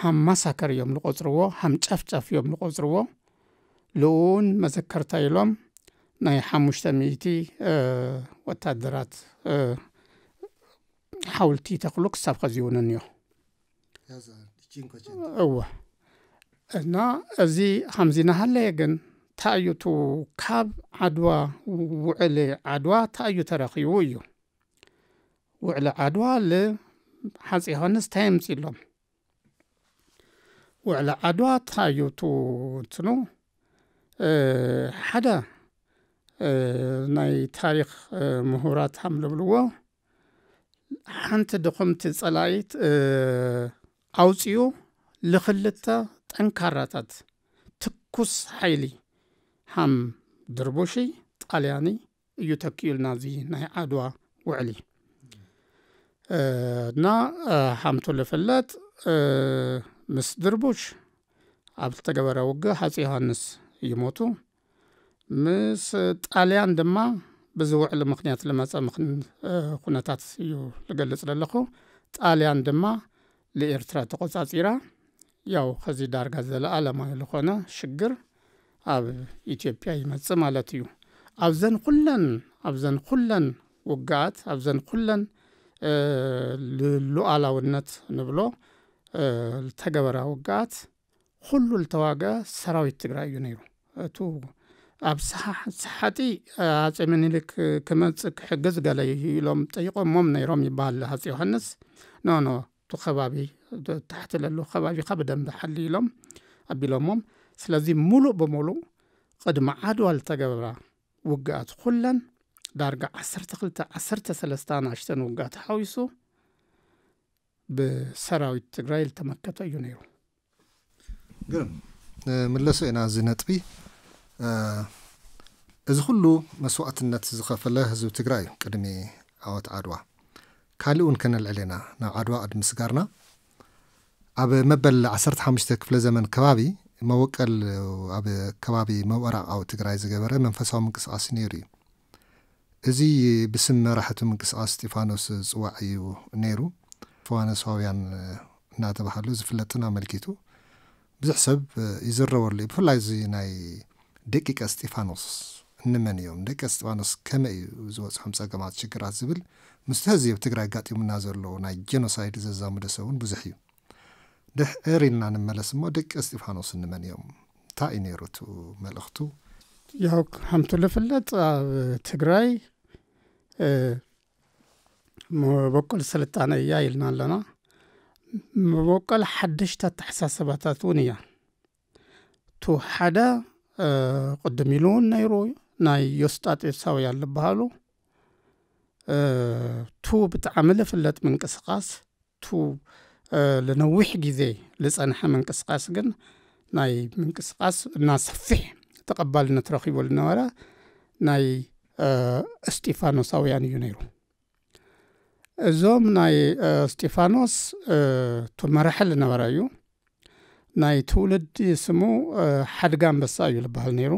ሃም ማሳከር እዮም ዝቆፅርዎ ሃም ጨፍጨፍ እዮም ዝቆፅርዎ ልኡ መዘከርታ ኢሎም ናይ ሓሙሽተ ሚእቲ ወታደራት ሓውልቲ ተኽሉ ክሳብ ከዚ እውንን እዮ እወ እና እዚ ከምዚ ናሃለየ ግን ታኣዩቱ ካብ ዓድዋ ውዕሊ ዓድዋ ተኣዩ ተረኪቡ እዩ ውዕሊ ዓድዋ ሓፂ ዮሃንስ ንታይምፅኢ ሎም ውዕሊ ዓድዋ ታኣዩቱ ትኑ ሓደ ናይ ታሪክ ምሁራት ኣምልብልዎ ሓንቲ ደኹምቲ ጸላኢት ኣውፅኡ ዝክልተ ጠንካራታት ትኩስ ሓይሊ ሃም ድርቡሺ ጣልያኒ እዩ ተኪኡልና እዚ ናይ ዓድዋ ውዕሊ እና ሓምቱ ዝፍለጥ ምስ ድርቡሽ ኣብ ዝተገበረ ውግእ ሓፂ ዮሃንስ ይሞቱ ምስ ጣልያን ድማ ብዝውዕሊ ውዕሊ ምክንያት ዝመፀ ኩነታት እዩ ዝገልፅ ዘለኹ ጣልያን ድማ ንኤርትራ ተቆፃፂራ ያው ከዚ ዳርጋ ዘለኣለማ ዝኾነ ሽግር أب إثيوبيا يمتص مالتيو أبزن كلن أبزن كلن وقعت أبزن كلن للوالا ونت نبلو التجبرة وقعت كل التواجع سراوي التجرأ ينيرو تو أب صح صحتي عشان من لك كمان حجز قال يلوم تيقو مم نيرام يبال هذا يوحناس نو نو تو خبابي تحت للو خبابي قبل دم أبي لومم ስለዚ ሙሉእ ብሙሉእ ቅድሚ ዓድዋ ዝተገብራ ውግኣት ኩለን ዳርጋ 12 13 ኣናሽተን ውግኣ ሓዊሱ ብሰራዊት ትግራይ ዝተመከተ እዩ ነይሩ ግርም ምለሶ ኢና እዚ ነጥቢ እዚ ኩሉ መስዋእትነት ዝኸፈለ ህዝቢ ትግራይ እዩ ቅድሚ ዓወት ዓድዋ ካሊእ እውን ከነልዕል ኢና ናብ ዓድዋ ቅድሚ ስጋርና ኣብ መበል 15 ክፍለ ዘመን ከባቢ መወቀል ኣብ ከባቢ ኣብ ትግራይ ዝገበረ መንፈሳዊ ምንቅስቃስ ነይሩ እዩ እዚ ብስም መራሕቲ ምንቅስቃስ እስጢፋኖስ ዝፅዋዕ እዩ ነይሩ ፈዋነሳውያን እናተባሃሉ ዝፍለጥን ኣመልኪቱ ብዙሕ ሰብ ይዝረበሉ እዩ ብፍላይ እዚ ናይ ደቂቀ እስጢፋኖስ እንመን እዮም ደቂ እስጢፋኖስ ከመይ እዩ ዝበፅሖም ፀገማት ሽግራት ዝብል ምስቲ ህዚ ኣብ ትግራይ ኣጋጢሙና ዘሎ ናይ ጀኖሳይድ ዘዛምደ እውን ብዙሕ እዩ ድሕር ኢልና ንመለስ እሞ ደቂ እስጢፋኖስ እንመን እዮም እንታይ እዩ ነይሩ እቲ መልእኽቱ ያው ከምቲ ዝፍለጥ ኣብ ትግራይ መበቆል ስልጣነ እያ ኢልና ኣለና መበቆል ሓደሽታ ተሓሳሰባታት እውን እያ እቲ ሓደ ቅድም ኢሉ እውን ነይሩ ናይ ዮስጣጢሳውያን ዝበሃሉ ቱ ብጣዕሚ ዝፍለጥ ምንቅስቃስ ቱ ንነዊሕ ግዜ ዝፀንሐ ምንቅስቃስ ግን ናይ ምንቅስቃስ እናሰፊሕ ተቐባልነት ረኺቡ ዝነበረ ናይ እስጢፋኖሳውያን እዩ ነይሩ እዞም ናይ እስጢፋኖስ ቱ መራሒ ዝነበረ እዩ ናይ ትውልዲ ስሙ ሓድጋ ኣንበሳ እዩ ዝበሃል ነይሩ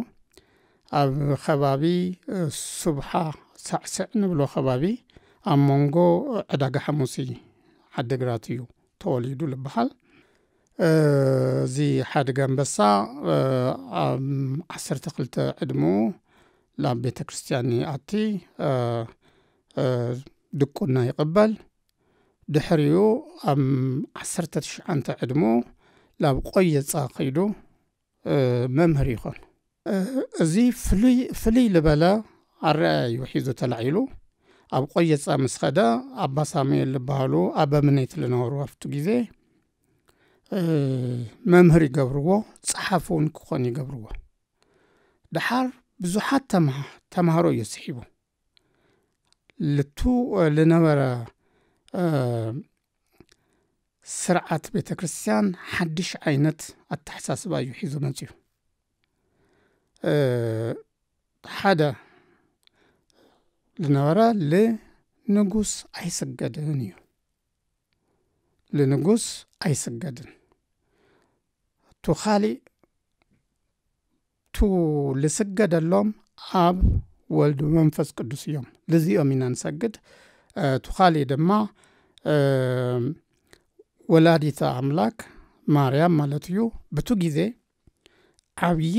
ኣብ ከባቢ ስብሓ ሳዕስዕ ንብሎ ከባቢ ኣብ መንጎ ዕዳጋ ሓሙሲ ዓዲግራት እዩ ተወሊዱ ዝበሃል እዚ ሓደጋ ንበሳ ኣብ 1ሰተ 2ተ ዕድሙ ናብ ቤተ ክርስትያን ኣቲ ድቁና ይቕበል ድሕሪኡ ኣብ 1ሰ ትሽዓተ ዕድሙ ናብ ቆየፃ ከይዱ መምህር ይኹን እዚ ፍይ ፍሉይ ዝበለ ኣረአያዩ ሒዙ ተላዒሉ ኣብ ቆየፃ ምስ ኸደ ኣባ ሳሙኤል ዝበሃሉ ኣበ ምኔት ዝነበሩ ኣብቲ ግዜ መምህር ይገብርዎ ፀሓፍ እውን ክኾን ይገብርዎ ድሓር ብዙሓት ተምሃሮ እዩ ስሒቡ ልቱ ዝነበረ ስርዓት ቤተ ክርስትያን ሓድሽ ዓይነት ኣተሓሳስባ እዩ ሒዙ መፅ እዩ ሓደ ዝነበረ ለንጉሥ ኣይስገድን እዩ ልንጉስ ኣይስገድን እቱ ኻሊእ እቱ ዝስገደሎም ኣብ ወልዲ መንፈስ ቅዱስ እዮም ንዚኦም ኢና ንሰግድ እቱ ኻሊእ ድማ ወላዲታ ኣምላክ ማርያም ማለት እዩ ብቱ ግዜ ዓብዪ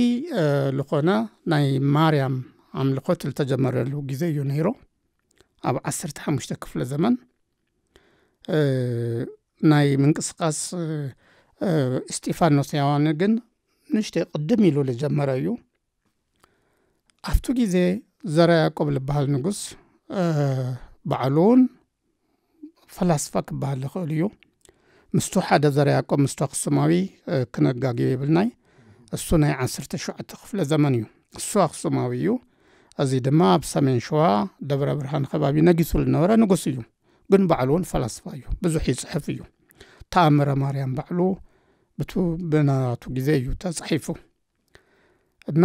ዝኾነ ናይ ማርያም ኣምልኾት ዝተጀመረሉ ግዜ እዩ ነይሩ ኣብ 1ሰርተ ሓሙሽተ ክፍለ ዘመን ናይ ምንቅስቃስ እስጢፋኖስ ያዋኒ ግን ንሽተ ቅድም ኢሉ ዝጀመረ እዩ ኣብቲ ግዜ ዘርያ ያቆብ ዝበሃል ንጉስ በዕሉ እውን ፈላስፋ ክበሃል ዝኽእል እዩ ምስቱ ሓደ ዘርያ ያቆብ ምስቱ ኣክሱማዊ ክነጋግዮ የብልናይ እሱ ናይ ዓሰርተ ሸውዓተ ክፍለ ዘመን እዩ እሱ ኣክሱማዊ እዩ እዚ ድማ ኣብ ሰሜን ሸዋ ደብረ ብርሃን ከባቢ ነጊሱ ዝነበረ ንጉስ እዩ ግን ባዕሉ እውን ፈላስፋ እዩ ብዙሕ ይፅሕፍ እዩ ተኣምረ ማርያም ባዕሉ ብቱ ብናቱ ግዜ እዩ ተፃሒፉ እና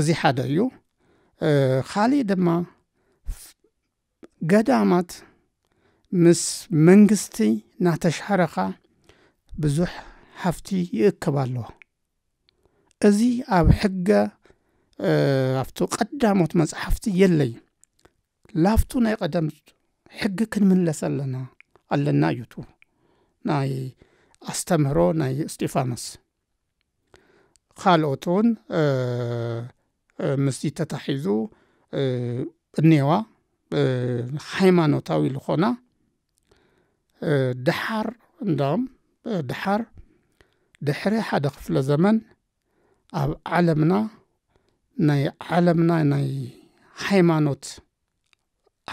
እዚ ሓደ እዩ ካሊእ ድማ ገዳማት ምስ መንግስቲ ናተሻረኻ ብዙሕ ሃፍቲ ይእክብ ኣለዋ እዚ ኣብ ሕገ ኣብቲ ቀዳሞት መፅሓፍቲ የለይ ላብቱ ናይ ቀደም ሕጊ ክንምለስ ኣለና ኣለና እዩቱ ናይ ኣስተምህሮ ናይ እስጢፋኖስ ካልኦት እውን ምስዚ ተታሒዙ እኔዋ ሃይማኖታዊ ዝኮና ደሓር እም ደሓር ድሕሪ ሓደ ክፍለ ዘመን ኣብ ዓለምና ናይ ዓለምና ናይ ሃይማኖት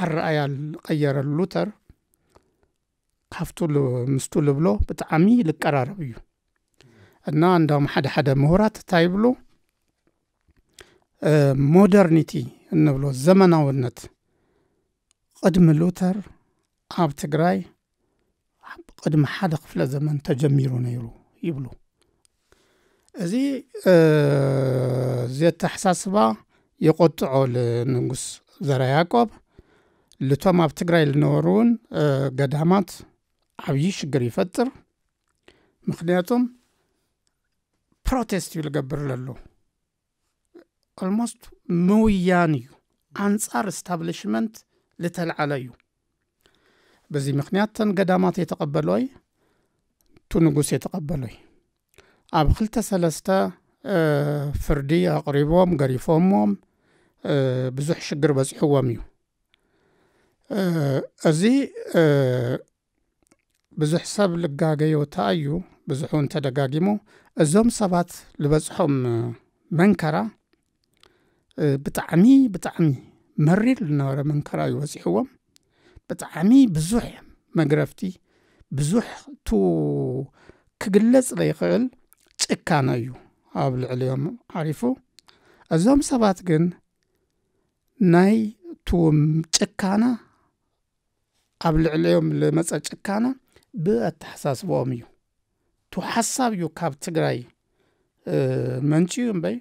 ኣረኣያ ቀየረ ሉተር ካብቱ ምስቱ ልብሎ ብጣዕሚ ልቀራረብ እዩ እና እንዳም ሓደ ሓደ ምሁራት እንታይ ይብሉ ሞደርኒቲ እንብሎ ዘመናውነት ቅድሚ ሉተር ኣብ ትግራይ ቅድሚ ሓደ ክፍለ ዘመን ተጀሚሩ ነይሩ ይብሉ እዚ ዘቲ ኣሓሳስባ የቆጥዖ ንንጉስ ዘራ ያዕቆብ ልቶም ኣብ ትግራይ ዝነበሩ እውን ገዳማት ዓብዪ ሽግር ይፈጥር ምክንያቱም ፕሮቴስት እዩ ዝገብር ዘሎ ኦልሞስት ምውያን እዩ ኣንጻር እስታብሊሽመንት ዝተለዓለ እዩ በዚ ምክንያት ተን ገዳማት የተቐበሎይ ቱ ንጉስ የተቐበሎይ ኣብ 2ተሰስተ ፍርዲ ኣቕሪቦም ገሪፎሞም ብዙሕ ሽግር በፂሕዎም እዩ እዚ ብዙሕ ሰብ ዝጋገዮ ታ እዩ ብዙሕ እውን ተደጋጊሞ እዞም ሰባት ዝበፅሖም መንከራ ብጣዕሚ ብጣዕሚ መሪር ዝነበረ መንከራ እዩ በፅሕዎም ብጣዕሚ ብዙሕ መግረፍቲ ብዙሕ እቱ ክግለፅ ለይክእል ጭካነ እዩ ኣብ ልዕልዮም ዓሪፉ እዞም ሰባት ግን ናይ ትውም ጭካና ኣብ ልዕሊዮም ዝመፀ ጭካና ብኣተሓሳስቦኦም እዩ ቱ ሓሳብ እዩ ካብ ትግራይ መንጪ እዩ እምበይ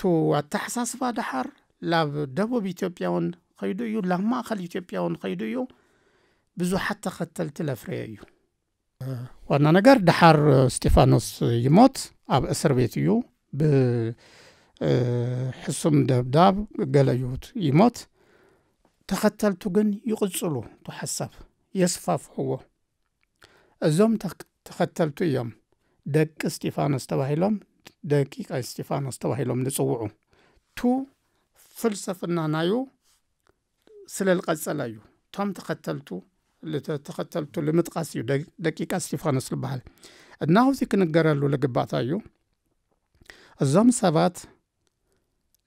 ቱ ኣተሓሳስባ ድሓር ናብ ደቡብ ኢትዮጵያ እውን ከይዱ እዩ ላብ ማእኸል ኢትዮጵያ እውን ከይዱ እዩ ብዙሓት ተኸተልቲ ለፍረየ እዩ ዋና ነገር ድሓር ስጢፋኖስ ይሞት ኣብ እስር ቤት እዩ ብሕሱም ደብዳብ ገለ ይሁት ይሞት ተኸተልቱ ግን ይቕፅሉ እቲ ሓሳብ የስፋፍሕዎ እዞም ተኸተልቱ እዮም ደቂ ስጢፋኖስ ተባሂሎም ደቂቀ ስጢፋኖስ ተባሂሎም ንፅውዑ ቱ ፍልስፍና ናዩ ስለ ዝቐፀለ እዩ እቶም ተኸተልቱ لتتختلتو لمتقاس يو دقيقة استيفانوس البحل الناهو زي كنقر اللو لقبعتا يو الزوم سابات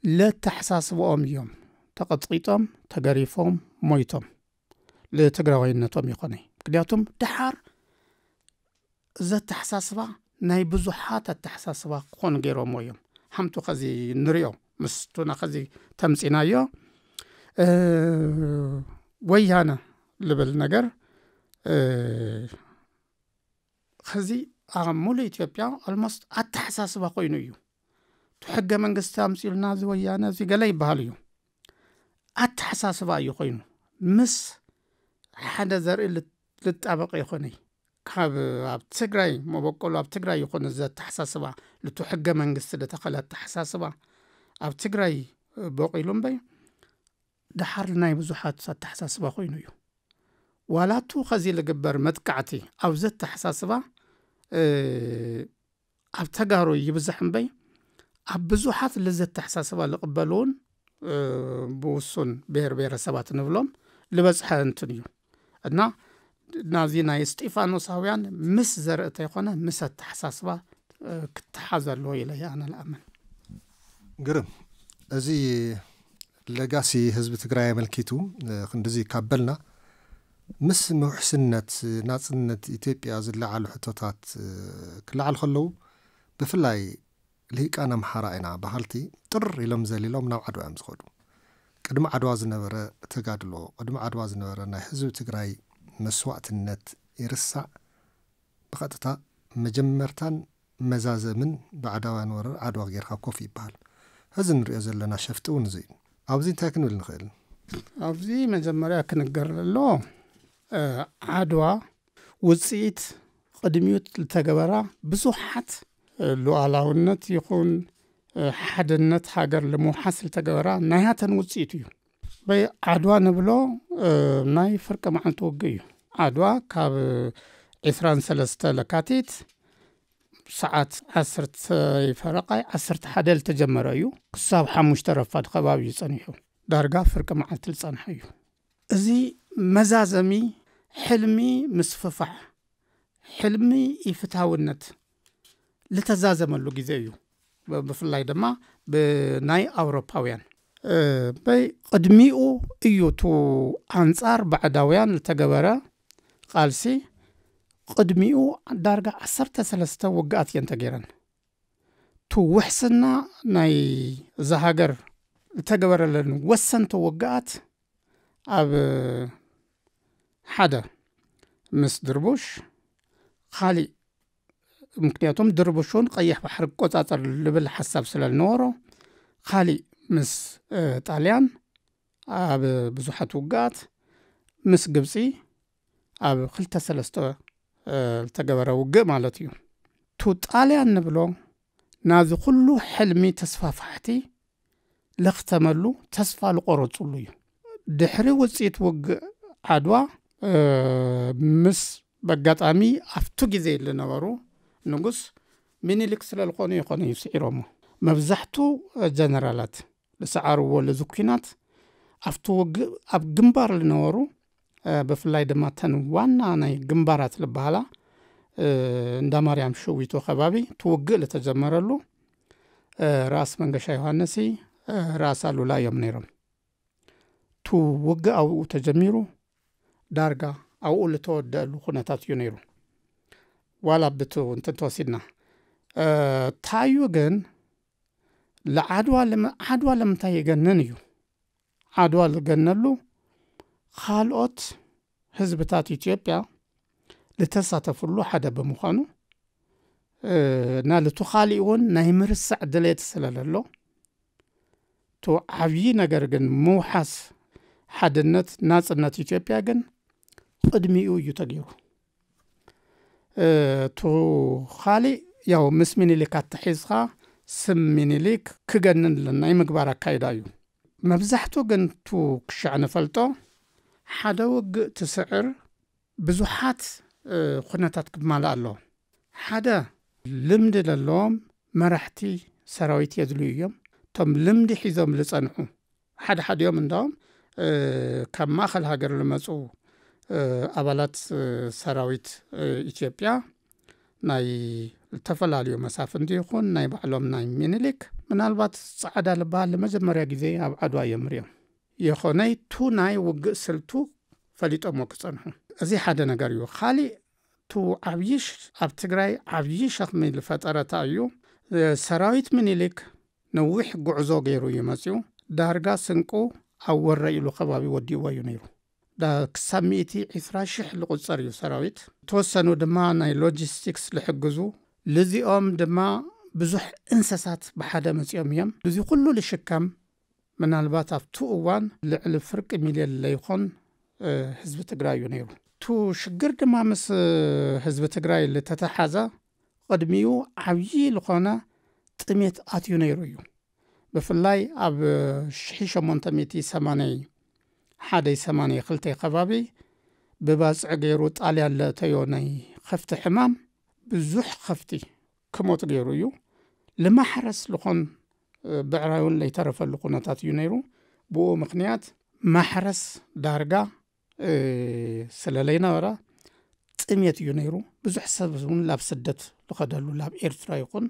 لا تحساس وقوم يوم تقطقيتم تقريفهم مويتم لا تقرغينتهم يقوني كدياتهم تحار زي تحساس با ناي بزوحات التحساس با قون غيرو مويهم حمتو خزي نريو مستونا خزي تمسينا يو أه ويانا ዝብል ነገር ክዚ ኣብ ሙሉ ኢትዮጵያ ኣልሞስ ኣተሓሳስባ ኮይኑ እዩ እቱ ሕገ መንግስቲ ኣምሲሉና ዝወያነ ዚ ገለ ይበሃል እዩ ኣተሓሳስባ እዩ ኮይኑ ምስ ሓደ ዘርኢ ልጠበቀ ይኮነይ ካብ ኣብ ትግራይ መበቀሉ ኣብ ትግራይ ይኹነ ዚ ተሓሳስባ ልቱ ሕገ መንግስቲ ደተኸለ ኣተሓሳስባ ኣብ ትግራይ በቂሉ እምበይ ደሓር ናይ ብዙሓት ኣተሓሳስባ ኮይኑ እዩ ዋላቱ ኸዚ ዝግበር መጥቃዕቲ ኣብ ዘተሓሳስባ ኣብ ተጋሩ ይብዛሕ እምበይ ኣብ ብዙሓት ንዘተሓሳስባ ዝቕበሉ እውን ብውሱን ብሄር ብሄረሰባት ንብሎም ዝበፅሐ እንትን እዩ እና ናብዚ ናይ እስጢፋኖሳውያን ምስ ዘርኢ እንተይኮነ ምስ ኣተሓሳስባ ክትሓዝ ኣለዎ ኢለ ኣነ ዝኣምን ግርም እዚ ለጋሲ ህዝቢ ትግራይ ኣመልኪቱ ክንዲዚ ካበልና ምስ ምውሕስነት ናፅነት ኢትዮጵያ ዝለዓሉ ሕቶታት ክለዓል ከለዉ ብፍላይ ልሂቃን ኣምሓራ ኢና ባህልቲ ጥር ኢሎም ዘሊሎም ናብ ዓድዋ እዮም ዝኸዱ ቅድሚ ዓድዋ ዝነበረ ተጋድሎ ቅድሚ ዓድዋ ዝነበረ ናይ ህዝቢ ትግራይ መስዋእትነት ይርሳዕ ብቐጥታ መጀመርታን መዛዘምን ብዓዳውያን ወረር ዓድዋ ጌርካ ኮፍ ይበሃል እዚ ንሪኦ ዘለና ሸፍጢ እውን እዙ እዩ ኣብዚ እንታይ ክንብል ንኽእል ኣብዚ መጀመርያ ክንገር ዘሎ ዓድዋ ውፅኢት ቅድሚኡ ዝተገበራ ብዙሓት ሉኣላውነት ይኹን ሓደነት ሃገር ንምውሓስ ዝተገበራ ናይ ሃተን ውፅኢት እዩ በይ ዓድዋ ንብሎ ናይ ፍርቂ መዓልቲ ውግእ እዩ ዓድዋ ካብ 23 ለካቲት ሰዓት 1 ይፈረቃይ 11 ዝተጀመረ እዩ ክሳብ 5ሙሽተ ረፋድ ከባቢ እዩ ፀኒሑ ዳርጋ ፍርቂ መዓልቲ ዝፀንሐ እዩ እዚ መዛዘሚ ሕልሚ ምስፍፋዕ ሕልሚ ኢፍታውነት ዝተዛዘመሉ ግዜ እዩ ብፍላይ ድማ ብናይ ኣውሮፓውያን ቅድሚኡ እዩ ቱ ኣንጻር ባዕዳውያን ዝተገበረ ቃልሲ ቅድሚኡ ዳርጋ 1ሰተ ሰለስተ ውግኣት እየንተገይረን እቱ ውሕስና ናይ ዝሃገር ዝተገበረለኒ ወሰንቲ ውግኣት ኣብ ሓደ ምስ ድርቡሽ ካሊእ ምክንያቱም ድርቡሽ እውን ቀይሕ ባሕሪ ክቆፃፀር ልብል ሓሳብ ስለ ዝነበሮ ካሊእ ምስ ጣልያን ኣብ ብዙሓት ውጋኣት ምስ ግብፂ ኣብ ክልተ ሰለስተ ዝተገበረ ውግእ ማለት እዩ ቱ ጣልያን ንብሎ ናዚ ኩሉ ሕልሚ ተስፋፋሕቲ ለኽተመሉ ተስፋ ዝቆረፅሉ እዩ ድሕሪ ውፅኢት ውግእ ዓድዋ ምስ በጋጣሚ ኣብቲ ግዜ ዝነበሩ ንጉስ ሚኒሊክ ስለ ዝኾኑ ይኮነ እዩ ስዒሮሞ መብዛሕትኡ ጀነራላት ዝሰዓርዎ ዝኩናት ኣብቲ ውግእ ኣብ ግንባር ዝነበሩ ብፍላይ ድማ ተን ዋና ናይ ግንባራት ዝበሃላ እንዳ ማርያም ሸዊቶ ከባቢ ትውግእ ዝተጀመረሉ ራእስ መንገሻ ዮሃንሲ ራስ ኣሉላ እዮም ነይሮም ቲ ውግእ ኣብኡ ተጀሚሩ ዳርጋ ኣብኡ ዝተወደአሉ ኩነታት እዩ ነይሩ ዋላ ብቲ እንትን ተወሲድና እንታዩ ግን ዓድዋ ለምንታይ ይገንን እዩ ዓድዋ ዝገነሉ ካልኦት ህዝብታት ኢትዮጵያ ዝተሳተፍሉ ሓደ ብምዃኑ ናልቱ ካሊእ እውን ናይ ምርሳዕ ድሌት ዘሎ እቲ ዓብዪ ነገር ግን ምውሓስ ሓድነት ናፅነት ኢትዮጵያ ግን ቅድሚኡ እዩ ተገይሩ እቲ ካሊእ ያው ምስ ሚኒሊክ ኣተሒዝካ ስም ሚኒሊክ ክገንን ኣለና ናይ ምግባር ኣካይዳ እዩ መብዛሕትኡ ግን ቱ ክሻዕ ንፈልጦ ሓደ ውግእ ትስዕር ብዙሓት ኩነታት ክማልእ ኣለዎ ሓደ ልምዲ ዘለዎም መራሕቲ ሰራዊት የድልዩ እዮም እቶም ልምዲ ሒዞም ዝፀንሑ ሓደ ሓደዮም እንዳዎም ካብ ማእኸል ሃገር ዝመፁ አባላት ሰራዊት ኢትዮጵያ ናይ ዝተፈላለዩ መሳፍንቲ ይኹን ናይ ባዕሎም ናይ ሚኒሊክ ምናልባት ፃዕዳ ዝበሃል ንመጀመርያ ግዜ ኣብ ዓድዋ እዮም ርዮም የኾነይ ቱ ናይ ውግእ ስልቱ ፈሊጦሞ ክፀንሑ እዚ ሓደ ነገር እዩ ካሊእ ቱ ዓብይሽ ኣብ ትግራይ ዓብይ ሸኽሚ ዝፈጠረታ እዩ ሰራዊት ምኒሊክ ነዊሕ ጉዕዞ ገይሩ እዩ መፅኡ ዳርጋ ስንቁ ኣብ ወረ ኢሉ ከባቢ ወዲእዎ እዩ ነይሩ ክሳብ 120 ሽሕ ዝቑፀር እዩ ሰራዊት ተወሰኑ ድማ ናይ ሎጂስቲክስ ዝሕግዙ ልዚኦም ድማ ብዙሕ እንስሳት ብሓደ መፂኦም እዮም እዚ ኩሉ ዝሽካም ምናልባት ኣብቲ እዋን ልዕሊ ፍርቂ ሚልዮን ዘይኮን ህዝቢ ትግራይ እዩ ነይሩ እቲ ሽግር ድማ ምስ ህዝቢ ትግራይ ዝተተሓዘ ቅድሚኡ ዓብዪ ዝኾነ ጥሜት ኣትዩ ነይሩ እዩ ብፍላይ ኣብ 1880 ሓደ 8ነ 2ተይ ከባቢ ብባፅዕ ገይሩ ጣልያን ለእተዮ ናይ ከፍቲ ሕማም ብዙሕ ከፍቲ ክሞት ገይሩ እዩ ንማሕረስ ዝኾን ብዕራይ እውን ዘይተረፈሉ ኩነታት እዩ ነይሩ ብኡ ምኽንያት ማሕረስ ዳርጋ ስለ ለይነበራ ጥሜት እዩ ነይሩ ብዙሕ ሰብእውን ናብ ስደት ዝኸደሉ ናብ ኤርትራ ይኹን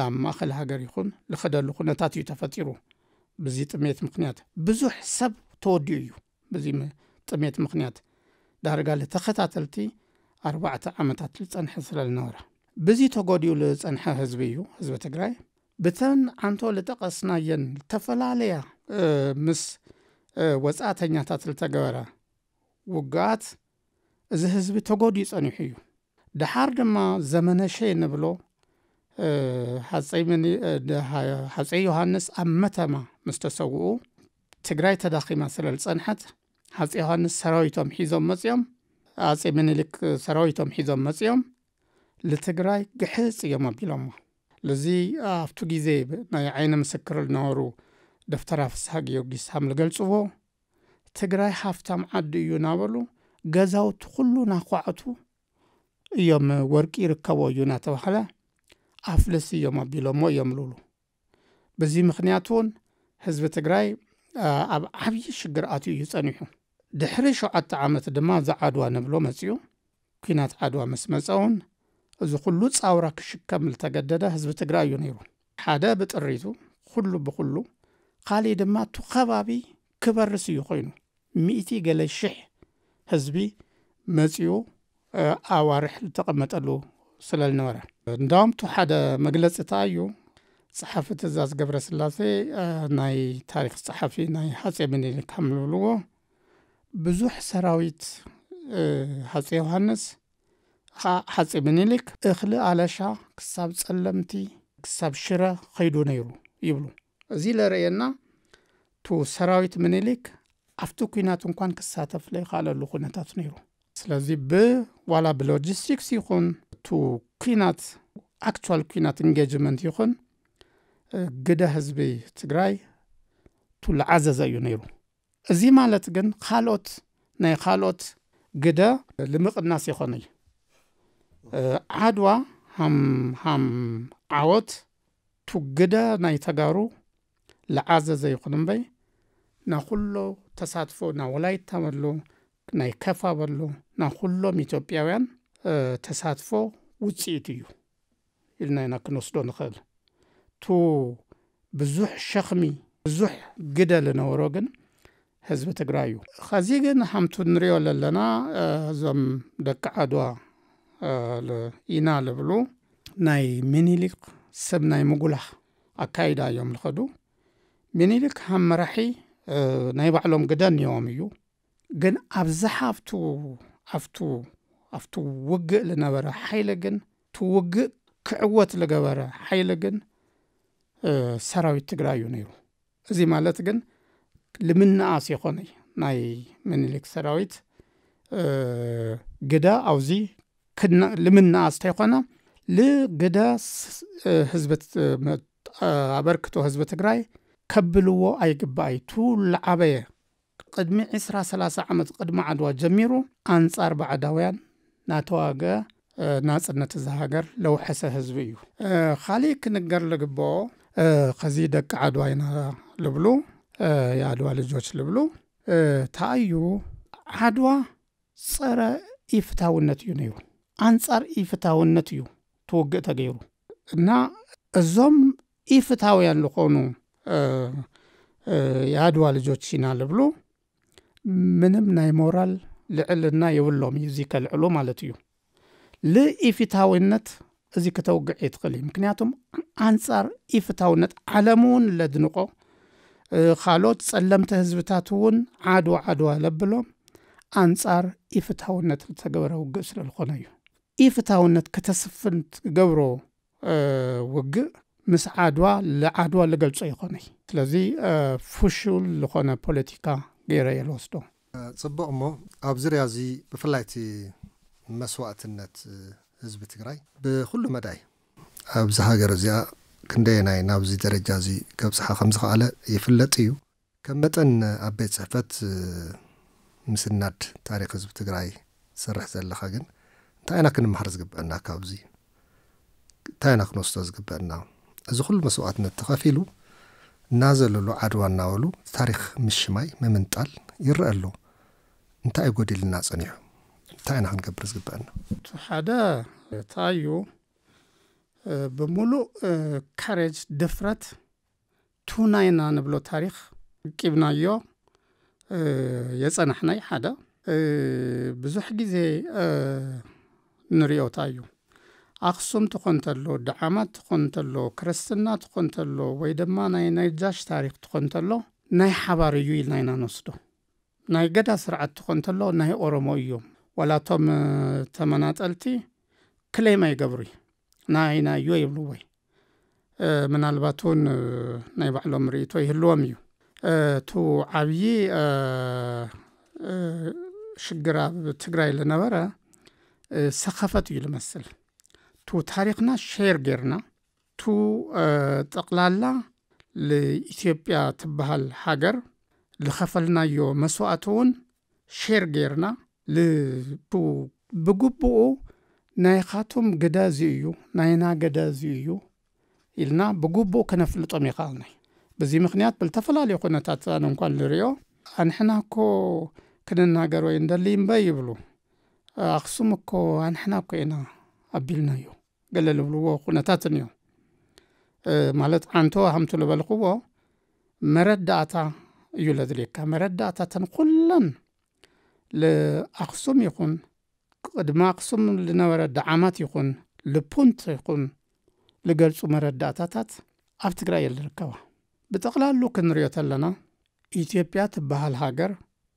ናብ ማእኸል ሃገር ይኹን ዝኸደሉ ኩነታት እዩ ተፈጢሩ ብዚ ጥሜት ምኽንያት ብዙሕ ሰብ ተወዲኡ እዩ በዚ ጥሜት ምክንያት ዳርጋ ተኸታተልቲ ኣርባዕተ ዓመታት ዝፀንሐ ስለ ዝነበረ ብዚ ተጎዲኡ ዝፀንሐ ህዝቢ እዩ ህዝቢ ትግራይ ብተን ዓንቶ ዝጠቐስናየን ዝተፈላለያ ምስ ወፃእተኛታት ዝተገበረ ውግኣት እዚ ህዝቢ ተጎዲኡ ፀኒሑ እዩ ድሓር ድማ ዘመነሸ ንብሎ ሃፀይ ዮሃንስ ኣብ መተማ ምስ ተሰውኡ ትግራይ ተዳኺማ ስለ ዝጸንሐት ሃፄ ዮሃንስ ሰራዊቶም ሒዞም መጺኦም ሃፄ ምኒልክ ሰራዊቶም ሒዞም መጺኦም ንትግራይ ግሕፅ እዮም ኣቢሎሞ ለዚ ኣብቲ ግዜ ናይ ዓይነ ምስክር ዝነበሩ ደፍተራ ፍስሓ ጊዮርጊስ ሃም ዝገልጽዎ ትግራይ ሃፍታም ዓዲ እዩ እናበሉ ገዛውቲ ኩሉ ናኳዕቱ እዮም ወርቂ ይርከቦ እዩ እናተባህለ ኣፍልሲ እዮም ኣቢሎሞ እዮም ልብሉ በዚ ምክንያት እውን ህዝቢ ትግራይ ኣብ ዓብዪ ሽግርኣትዩ ዩፀኒሑ ድሕሪ ሸዓተ ዓመት ድማ ዚዓድዋ ነብሎ መፅኡ ኩናት ዓድዋ መስመፀውን እዚ ኩሉ ጻውራ ክሽከም ዝተገደደ ህዝቢ ትግራይ እዩ ነይሩ ሓደ ብጥሪቱ ኩሉ ብኩሉ ካልእ ድማ እቱ ከባቢ ክበርስ እዩ ኮይኑ ሚእቲ ገለ ሽሕ ህዝቢ መፅኡ ኣዋርሒ ዝተቐመጠሉ ስለ ዝነበረ እንዳምቱ ሓደ መግለፂ እታ እዩ ፀሓፊ ትእዛዝ ገብረ ስላሴ ናይ ታሪክ ፀሓፊ ናይ ሃፀ ምኒልክ ከም ዝብልዎ ብዙሕ ሰራዊት ሃፀ ዮሃንስ ሃፀ ምኒልክ እኽሊ ኣለሻ ክሳብ ጸለምቲ ክሳብ ሽረ ኸይዱ ነይሩ ይብሉ እዚ ለርእየና ቱ ሰራዊት ምኒልክ ኣብቲ ኩናት እንኳን ክሳተፍ ዘይከኣለሉ ኩነታት ነይሩ ስለዚ ብዋላ ብሎጂስቲክስ ይኹን እቱ ኩናት ኣክል ኩናት ኢንጌጅመንት ይኹን ግደ ህዝቢ ትግራይ ትልዓዘዘ እዩ ነይሩ እዚ ማለት ግን ካልኦት ናይ ካልኦት ግደ ልምቕናስ ይኾነ እዩ ዓድዋ ሃም ዓወት ቱግደ ናይ ተጋሩ ዝዓዘዘ ይኹን እምበይ ናብ ኩሎ ተሳትፎ ናብ ወላይታ በሎ ናይ ከፋ በሎ ናብ ኩሎም ኢትዮጵያውያን ተሳትፎ ውፅኢት እዩ ኢልና ኢና ክንወስዶ ንኽእል ቱ ብዙሕ ሸክሚ ብዙሕ ግደ ዝነበሮ ግን ህዝቢ ትግራይ እዩ ከዚ ግን ሓምቱ ንሪኦ ዘለና እዞም ደቂዓድ ኢና ልብሉ ናይ ሚኒሊክ ሰብ ናይ ምጉላ ኣካይዳ እዮም ልክዱ ሚኒሊክ ሃመራሒ ናይ ባዕሎም ግደ እንኦም እዩ ግን ኣብዝሓፍቱ ኣፍቱ ኣፍቲ ውግእ ዝነበረ ሓይሊ ግን ቲ ውግእ ክዕወት ዝገበረ ሓይሊ ግን ሰራዊት ትግራይ እዩ ነይሩ እዚ ማለት ግን ልምንኣስ የኾነ ናይ ምኒልክ ሰራዊት ግደ ኣብዚ ልምንኣስ እንተይኮነ ልግደ ህዝቢ ኣበርክቶ ህዝቢ ትግራይ ከብልዎ ኣይግባእ እዩ ቱላዓበየ ቅድሚ 2ስራ3ላ0 ዓመት ቅድሚ ዓድዋ ጀሚሩ ኣንጻር ባዕዳውያን ናተዋግአ ናፅነት እዚ ሃገር ለውሐሰ ህዝቢ እዩ ካሊእ ክንገር ዝግብኦ ከዚ ደቂ ዓድዋ ኢና ልብሉ የዓድዋ ልጆች ልብሉ ታኣዩ ዓድዋ ፀረ ኢፍታውነት እዩ ነይሩ ኣንጻር ኢፍታውነት እዩ ትውግእ ተገይሩ እና እዞም ኢፍታውያን ዝኾኑ የዓድዋ ልጆች ኢና ልብሉ ምንም ናይ ሞራል ልዕልና የብሎም እዩ እዚ ከልዕሉ ማለት እዩ ልኢፍትሃውነት እዚ ክተውግዕ ይትኽእል እዩ ምክንያቱም ኣንጻር ኢፍታውነት ዓለም እውን ለድንቆ ካልኦት ጸለምቲ ህዝብታት እውን ዓድዋ ዓድዋ ለብሎም ኣንጻር ኢፍታውነት ክተገብረ ውግእ ስለ ዝኾነ እዩ ኢፍታውነት ከተስፍን ትገብሮ ውግእ ምስ ዓድዋ ንዓድዋ ዝገልጾ ይኾነይ ስለዚ ፍሹል ዝኾነ ፖለቲካ ገይረ የ ዝወስዶ ፅቡቕ እሞ ኣብ ዙርያ እዚ ብፍላይ እቲ መስዋእትነት ህዝቢ ትግራይ ብኩሉ መዳይ ኣብዚ ሃገር እዚኣ ናይ ናብዚ ደረጃ እዚ ከብፅሓ ከም ዝኽኣለ ይፍለጥ እዩ ከም መጠን ኣብ ቤት ፅሕፈት ምስናድ ታሪክ ህዝቢ ትግራይ ዝሰርሕ ዘለካ ግን እንታይ ኢና ክንምሃር ዝግብአና ካብዚ እንታይ ኢና ክንወስቶ ዝግብአና እዚ ኩሉ መስዋዕትነት ተኸፊሉ እናዘለሉ ዓድዋ እናበሉ ታሪክ ምሽማይ ምምንጣል ይረአ ኣሎ እንታይ ጎዲልና ፀኒሑ እንታይ ኢና ክንገብር ዝግበአና ሓደ ታዩ ብሙሉእ ካሬጅ ድፍረት ቱና ኢና ንብሎ ታሪክ ቂብናዮ የፀናሕናይ ሓደ ብዙሕ ግዜ ንሪኦታ እዩ ኣክሱም ትኾን ተሎ ድዓማት ትኾን ተሎ ክርስትና ትኾን ተሎ ወይ ድማ ናይ ነጃሽ ታሪክ ትኾን ተሎ ናይ ሓባር እዩ ኢልና ኢና ንወስዶ ናይ ገዳ ስርዓት ትኾን ተሎ ናይ ኦሮሞ እዮም ولا توم تمنات التي كلي ما يقبري ناينا يو يبلوي من الباتون نيبع لومري تو يهلوميو تو عبي شجرة تقرأي لنا برا سخفت يلمسل تو تاريخنا شير جيرنا تو تقلالا لإثيوبيا تبهال حجر لخفلنا يو مسواتون شير جيرنا ብግቡኡ ናይ ኻቶም ገዳዚ እዩ ናይና ገዳዚ እዩ ኢልና ብግቡኡ ከነፍልጦም ይኸኣልና በዚ ምክንያት ብልተፈላለዩ ኩነታት እንኳን ንሪኦ ኣንሕና ኮ ክንናገር ወይ እንደሊ እምበ ይብሉ ኣክሱም እኮ ኣንሕና ኮ ኢና ኣቢልና እዩ ገለ ልብልዎ ኩነታት እኒዮ ማለት ዓንቶ ከምቲ ዝበልኽዎ መረዳእታ እዩ ለድልየካ መረዳእታተን ኩለን ንኣኽሱም ይኹን ቅድሚ ኣኽሱም ዝነበረ ደዓማት ይኹን ልፑንት ይኹን ዝገልፁ መረዳእታታት ኣብ ትግራይ እየ ዝርከባ ብጠቕላሉ ክንሪዮ ከለና ኢትዮጵያ ትበሃል ሃገር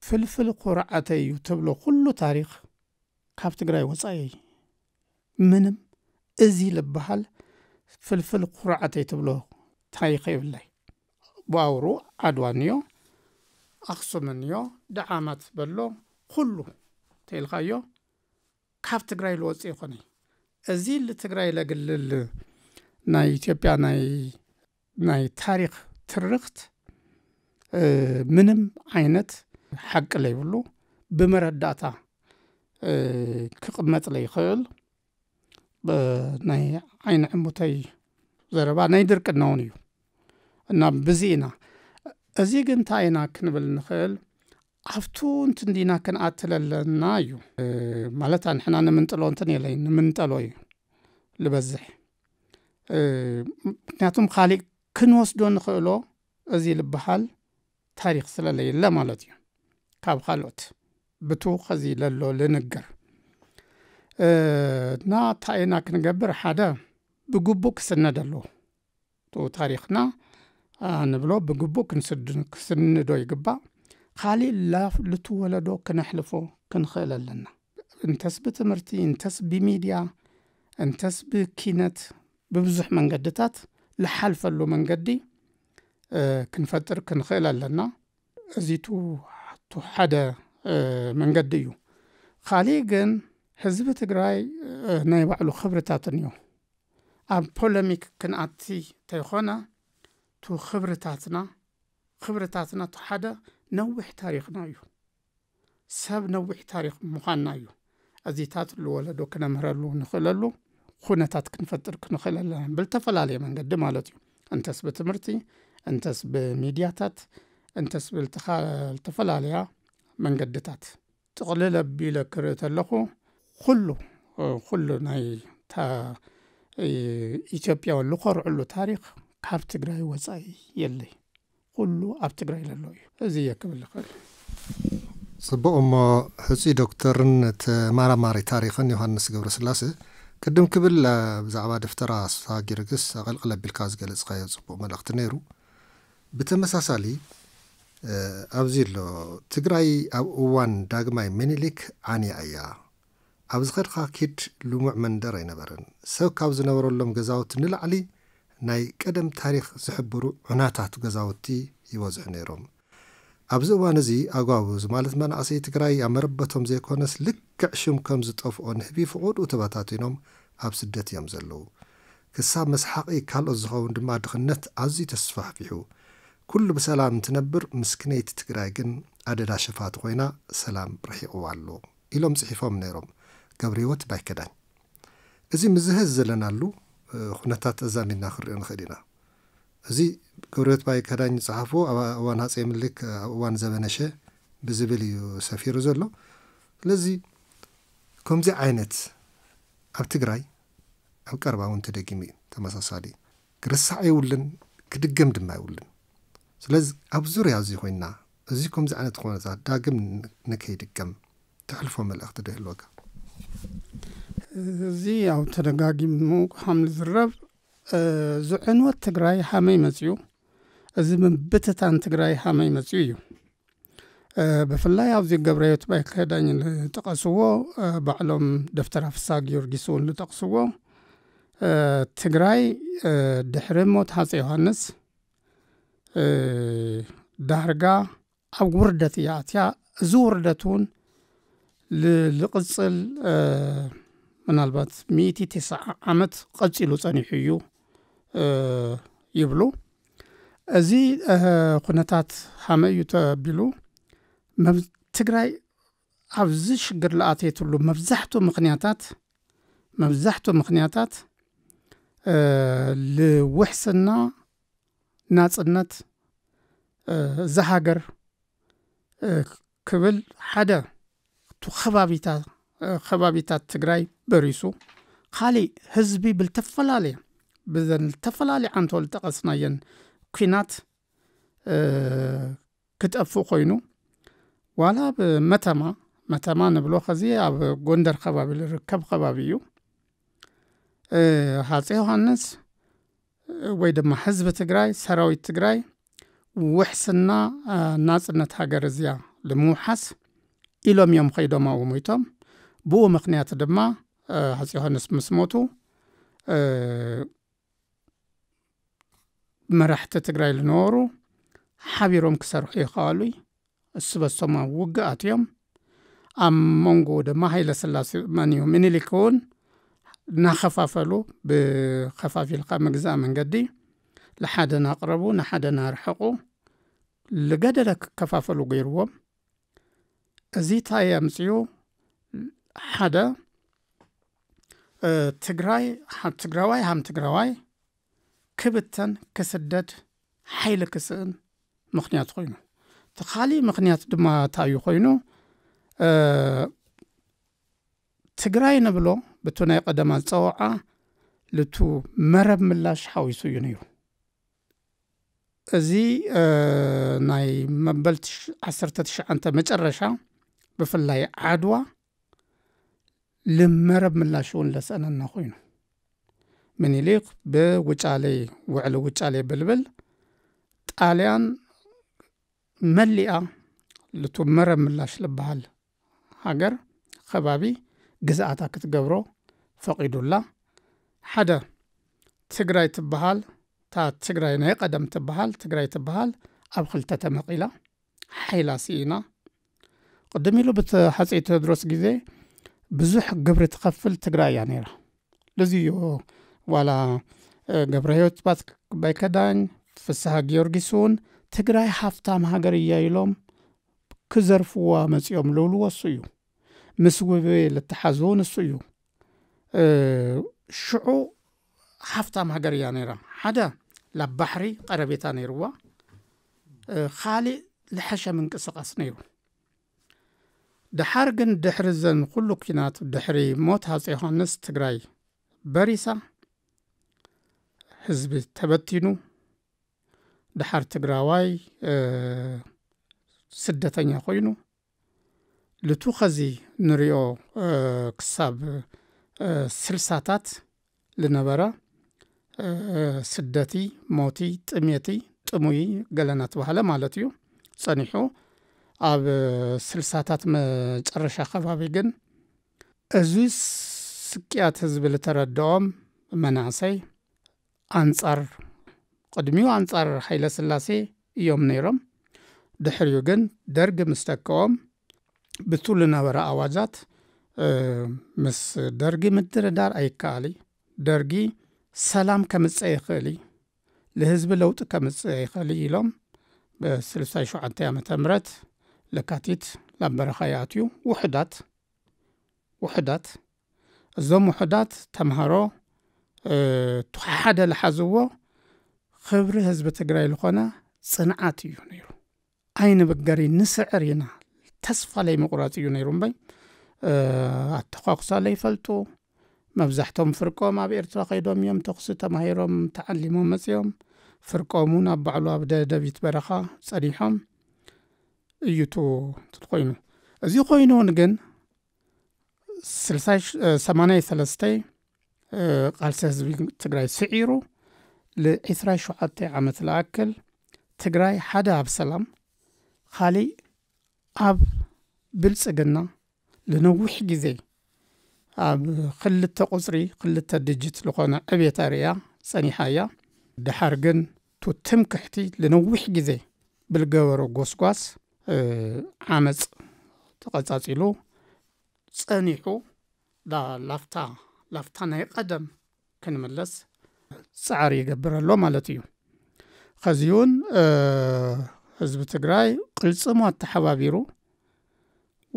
ፍልፍል ኩርዓተ እዩ ትብሎ ኩሉ ታሪክ ካብ ትግራይ ወፃኢ እዩ ምንም እዚ ዝበሃል ፍልፍል ኩርዓተይ ትብሎ ታሪክ ይብለይ ብኣውሩ ዓድዋ እንዮ ኣኽሱም እንዮ ደዓማት በሎ ኩሉ ተኢልካዮ ካብ ትግራይ ዝወፅእ ይኮነ እዚ ትግራይ ለግልል ናይ ኢትዮጵያ ናይ ታሪክ ትርክት ምንም ዓይነት ሓቂ ዘይብሉ ብመረዳእታ ክቕመጥ ዘይኽእል ናይ ዓይኒ ዕሙተይ ዘረባ ናይ ድርቅና እውን እዩ እና ብዚ ኢና እዚ ግን እንታይ ኢና ክንብል ንኽእል ኣብቱ እንት እንዲና ክንኣትል ኣለና እዩ ማለት ንሕና ንምንጥሎ እንትን የለይ ንምንጠሎ እዩ ዝበዝሕ ምክንያቱም ካሊእ ክንወስዶ ንኽእሎ እዚ ዝበሃል ታሪክ ስለለየለ ማለት እዩ ካብ ካልኦት ብቱ ከዚ ለሎ ልንግር እና እንታእና ክንገብር ሓደ ብግቡእ ክስነድ ኣለዎ ቱ ታሪክና ንብሎ ብግቡእ ክስንዶ ይግባእ ካሊእ ልትወለዶ ክነሕልፎ ክንኽእል ኣለና እንተስ ብትምህርቲ እንተስ ብሚድያ እንተስ ብኪነት ብብዙሕ መንገድታት ዝሓልፈሉ መንገዲ ክንፈጥር ክንክእል ኣለና እዚ ቱ ሓደ መንገዲ እዩ ካልእ ግን ሕዝቢ ትግራይ ናይ ባዕሉ ክብርታት ንዮ ኣብ ፖለሚክ ክንኣቲ እንተይኮነ ቱ ርታትና ክብርታትና እቱ ሓደ ነዊሕ ታሪክና እዩ ሰብ ነዊሕ ታሪክ ምዃንና እዩ እዚታት ዝወለዶ ክነምህረሉ ንኽእለሉ ኩነታት ክንፈጥር ክንኽእል ለና ብዝተፈላለየ መንገዲ ማለት እዩ እንተስ ብትምህርቲ እንተስ ብሚድያታት እንተስ ብተፈላለያ መንገድታት ጥቕሊ ለቢለ ክርእተለኹ ኩሉ ኩሉ ናይ ኢትዮጵያ ዝኸርዕሉ ታሪክ ካብ ትግራይ ወጻኢ የለይ ኩሉ ኣብ ትግራይ ዘሎ እዩ እዚ የክብል ይኽእል ፅቡቅ እሞ ህፁይ ዶክተርን ተመራማሪ ታሪክን ዮሃንስ ገብረ ስላሴ ቅድም ክብል ብዛዕባ ደፍተራ ስፋ ጊርግስ ኣቐልቅል ኣቢልካ ዝገለፅካዮ ፅቡቅ መልእኽቲ ነይሩ ብተመሳሳሊ ኣብዚ ኣሎ ትግራይ ኣብ እዋን ዳግማይ መኒሊክ ዓንያ እያ ኣብዚ ከድካ ኪድ ልሙዕ መንደር ኣይነበረን ሰብ ካብ ዝነበረሎም ገዛውቲ ንላዕሊ ናይ ቀደም ታሪክ ዝሕብሩ ዑናታት ገዛውቲ ይበዝዑ ነይሮም ኣብዚ እዋን እዚ ኣጓውዝ ማለት መናእሰይ ትግራይ ኣብ መረበቶም ዘይኮነስ ልክዕ ሽም ከም ዝጠፍኦ ንህቢ ፍቑድኡ ተበታቲኖም ኣብ ስደት እዮም ዘለዉ ክሳብ መስሓቂ ካልኦት ዝኸውን ድማ ድኽነት ኣዝዩ ተስፋሕፊሑ ኩሉ ብሰላም እንትነብር ምስክነይቲ ትግራይ ግን ኣደዳ ሸፋት ኮይና ሰላም ረሒቑዋ ኣሎ ኢሎም ፅሒፎም ነይሮም ገብረ ህይወት ባይከዳኝ እዚ ምዝህዝ ዘለናሉ ኩነታት ኣዛሚድና ክንሪኦ ንኽእል ኢና እዚ ገብረቤት ባይ ከዳኝ ፀሓፎ ኣብ እዋን ሃፀይ ምልክ ኣብ እዋን ዘበነሸ ብዝብል እዩ ሰፊሩ ዘሎ ስለዚ ከምዚ ዓይነት ኣብ ትግራይ ኣብ ቀረባ እውን ተደጊሙ እዩ ተመሳሳሊ ክርሳዕ የብልን ክድገም ድማ የብልን ስለዚ ኣብ ዙርያ እዚ ኮይንና እዚ ከምዚ ዓይነት ኩነታት ዳግም ንከይድገም ተሕልፎ መልእኽቲ ዶ ይህልወካ እዚ ኣብ ተደጋጊሙ ሓምሊ ዝረብ ዝዕንወት ትግራይ ሓመይ መፅኡ እዚ ምብትታን ትግራይ ሓመይ መፅኡ እዩ ብፍላይ ኣብዚ ገብረዮትባይከዳኝ ዝጠቀስዎ ባዕሎም ደፍተር ፍሳ ግዮር ጊስ እውን ዝጠቅስዎ ትግራይ ድሕሪሞት ሃፀ ዮሃንስ ዳርጋ ኣብ ውርደት እያኣትያ እዚ ውርደት እውን ዝቕፅል ምናልባት ሚእቲ ትስዓ ዓመት ቐፂሉ ጸኒሑ እዩ ይብሉ እዚ ኩነታት ሃመይ እዩ ተቢሉ ትግራይ ኣብዚ ሽግር ለኣተየትሉ መብዛሕትኡ ምኽንያታት መብዛሕትኡ ምኽንያታት ልውሕስና ናጽነት እዛ ሃገር ክብል ሓደ እቱ ከባቢታ ከባቢታት ትግራይ በሪሱ ካሊእ ህዝቢ ብልተፈላለየ ብዘን ዝተፈላለየ ዓንተወ ዝጠቐስናየን ኩናት ክጠፍእ ኮይኑ ዋላ ብመተማ መተማ ንብሎ ከዚ ኣብ ጎንደር ከባቢ ዝርከብ ከባቢ እዩ ሃፀይ ዮሃንስ ወይ ድማ ህዝቢ ትግራይ ሰራዊት ትግራይ ውሕስና ናፅነት ሃገር እዚያ ንምውሓስ ኢሎም እዮም ከይዶም ኣብኡ ሞይቶም ብኡ ምኽንያት ድማ ሃፂ ዮሃንስ ምስሞቱ መራሕቲ ትግራይ ዝነበሩ ሓቢሮም ክሰርሑ ይኸባሉይ እስበሰሞ ውግኣት ዮም ኣብ መንጎ ድማ ሃይለ ስላስመንእዮ ምኒልክ እውን ናኸፋፈሉ ብከፋፊልካ ምግዝአ መንገዲ ንሓደ ናቅረቡ ንሓደ ናርሐቁ ዝገደለ ክከፋፈሉ ገይርዎም እዚ ታያ ምፅኡ حدا تجري هم تجري هم تجري كبتن كسدت حيل كسن مخنيات خوينو تخالي مخنيات دما تايو خوينو تجري نبلو بتوني قدم الصوعة لتو مرب ملاش حاوي سيونيو ازي اه ناي مبلت عسرتت شعنت مجرشا بفلاي عدوى ልመረብ ምላሽ እውን ለፀነና ኮይኑ ምኒሊክ ብውጫሌ ውዕሊ ውጫሌ ብልብል ጣልያን መሊኣ ልትመረብ ምላሽ ዝበሃል ሃገር ከባቢ ግዛኣታ ክትገብሮ ፈቒዱላ ሓደ ትግራይ ትበሃል እታ ትግራይ ናይ ቀደም ትበሃል ትግራይ ትበሃል ኣብ ክልተ ተመቒላ ሓይላ ስኢና ቅድሚ ኢሉ ብቲ ሃፀይ ቴዎድሮስ ግዜ بزح قبر تقفل تقرا يعني را. لزيو ولا قبر هيوت بات بيكدان فسها جيورجيسون تقرا حفتام هاجر يايلوم كزرف مس يوم لولو وصيو مسوي لتحازون الصيو أه شعو حفتام هاجر يعني را. حدا لبحري قربيتان يروى خالي لحشة من قصة نيرو ድሓር ግን ድሕሪ ዘን ኩሉ ኩናት ድሕሪ ሞት ሃፀ ዮሃንስ ትግራይ በሪሳ ህዝቢ ተበቲኑ ድሓር ትግራዋይ ስደተኛ ኮይኑ ልቱ ኸዚ ንሪኦ ክሳብ ስልሳታት ዝነበረ ስደቲ ሞቲ ጥሜቲ ጥሙይ ገለና ተባሃለ ማለት እዩ ፀኒሑ ኣብ ስልሳታት መጨረሻ ከባቢ ግን እዚ ስቅያት ህዝቢ ዝተረድኦም መናእሰይ ኣንጻር ቅድሚኡ ኣንጻር ሓይለ ስላሴ እዮም ነይሮም ድሕሪኡ ግን ደርጊ ምስ ደክኦም ብቱ ዝነበረ ኣዋጃት ምስ ደርጊ ምድርዳር ኣይከኣል እዩ ደርጊ ሰላም ከምፀ ይኽእል እዩ ንህዝቢ ለውጢ ከምፅ ይኽእል ኢሎም ብ 67 ዓመተ ምት لكاتيت لبرخياتيو وحدات وحدات زوم وحدات تمهرو *hesitation* تحدى لحزو خبر هزب تقرأي لخونا صنعاتي يونيرو أين بقري نسعرينا تصفى لي مقرات يونيرو بي *hesitation* التخاقصة لي فلتو مبزحتهم فرقوم أبي ارتواقي دوم يوم تقصي تمهيروم تعلمو مسيوم فرقومون أبعلو أبدا دبيت برخا صريحهم እዩ ትትኮይኑ እዚ ኮይኑ ንግን ሰማናይ ሰለስተይ ቃልሲ ህዝቢ ትግራይ ስዒሩ ል2ስራ ሸውዓተ ዓመት ዝኣክል ትግራይ ሓደ ኣብ ሰላም ካሊእ ኣብ ብልፅግና ንነዊሕ ግዜ ኣብ ክልተ ቁፅሪ ክልተ ድጅት ዝኾነ ዕብታ ርያ ፀኒሓ እያ ድሓር ግን ቱትም ክሕቲ ንነዊሕ ግዜ ብልገበሮ ጎስጓስ ዓመፅ ተቐፃፂሉ ፀኒሑ ላፍታ ላፍታ ናይ ቀደም ክንምለስ ፃዕሪ ይገብር ኣሎ ማለት እዩ ከዚ እውን ህዝቢ ትግራይ ቅልፅሙ ኣተሓባቢሩ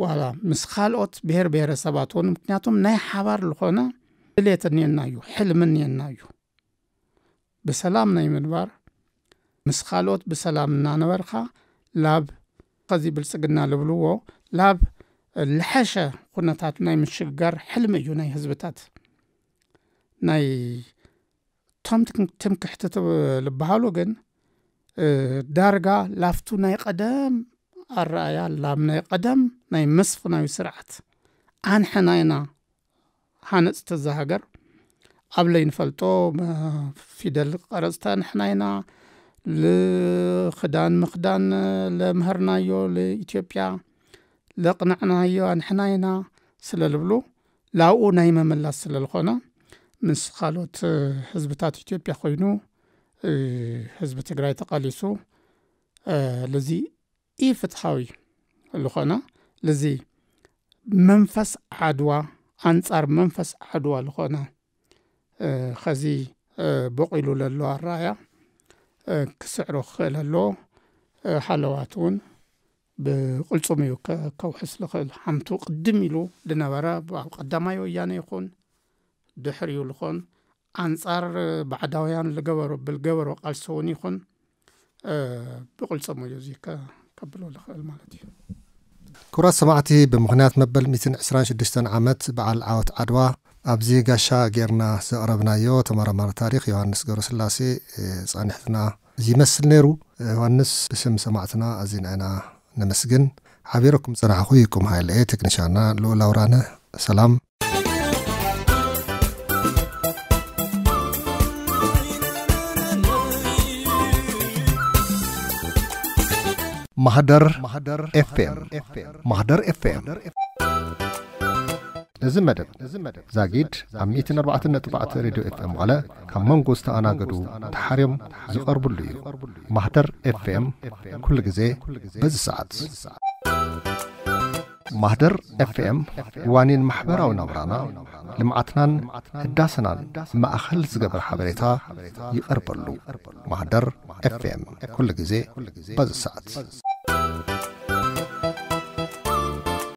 ዋላ ምስ ካልኦት ብሄር ብሄረሰባት እውን ምክንያቱም ናይ ሓባር ዝኾነ ድሌት እኒአና እዩ ሕልሚ እኒአና እዩ ብሰላም ናይ ምንባር ምስ ካልኦት ብሰላም እናነበርካ ላብ እዚ ብልፅግና ዝብልዎ ናብ ዝሓሸ ኩነታት ናይ ምሽግጋር ሕልሚ እዩ ናይ ህዝብታት ናይ እቶም ትምክሕቲ ዝበሃሉ ግን ዳርጋ ላፍቱ ናይ ቀደም ኣረኣያ ላብ ናይ ቀደም ናይ መስፍናዊ ስርዓት ኣንሕና ኢና ሃነፅቲ ዝሃገር ኣብ ለይንፈልጦ ፊደል ቀረፅታ ንሕና ኢና لخدان مخدان لمهرنايو لإثيوبيا لقنعنايو عن حناينا سلالبلو لاو نايمة ملا سلالخونا من سخالوت آه، حزبتات إثيوبيا خوينو آه، حزب تقرأي تقاليسو آه، لزي إي فتحاوي لخونا لذي منفس عدوى أنصار منفس عدوى لخونا خزي بقيلو للو الرايه ክስዕሮ ክኽእል ኣሎ ሓለዋትውን ብቅልፁም እዩ ከውሕስ ዝኽእል ሓምቱ ቅድም ኢሉ ዝነበረ ኣብ ቀዳማይ ወያነ ይኹን ድሕሪኡ ዝኮን ኣንጻር ባዕዳውያን ዝገበሮ ብዝገበሮ ቃልሲ እውን ይኹን ብቅልፅሙ እዩ እዚ ከብሎ ዝኽእል ማለት እዩ ክቡራት ሰማዕቲ ብምክንያት መበል 126 ዓመት በዓል ዓወት ዓድዋ ኣብዚ ጋሻ ጌርና ዘቕረብናዮ ተመራማሪ ታሪክ ዮሃንስ ገብረስላሴ ፃኒሕትና ዝመስል ነይሩ ዮሃንስ ብስም ሰማዕትና ኣዚና ኢና ነመስግን ሓቢረኩም ፅናሕኹ ይኩም ሃይለየ ቴክኒሻና ልኡላውራነ ሰላም ማህደር ኤፍኤም ማህደር ኤፍኤም መደብ ዛጊድ ኣብ 144 ሬድዮ ኤፍኤም ዋለ ካብ መንጎ ዝተኣናገዱ ተሓርዮም ዝቐርብሉ እዩ ማህደር ኤፍኤም ኩሉ ግዜ በዚ ሰዓት ማህደር ኤፍኤም እዋኒን ማሕበራዊ ናብራና ልምዓትናን ህዳስናን ማእኸል ዝገበር ሓበሬታ ይቐርበሉ ማህደር ኤፍኤም ኩሉ ግዜ በዚ ሰዓት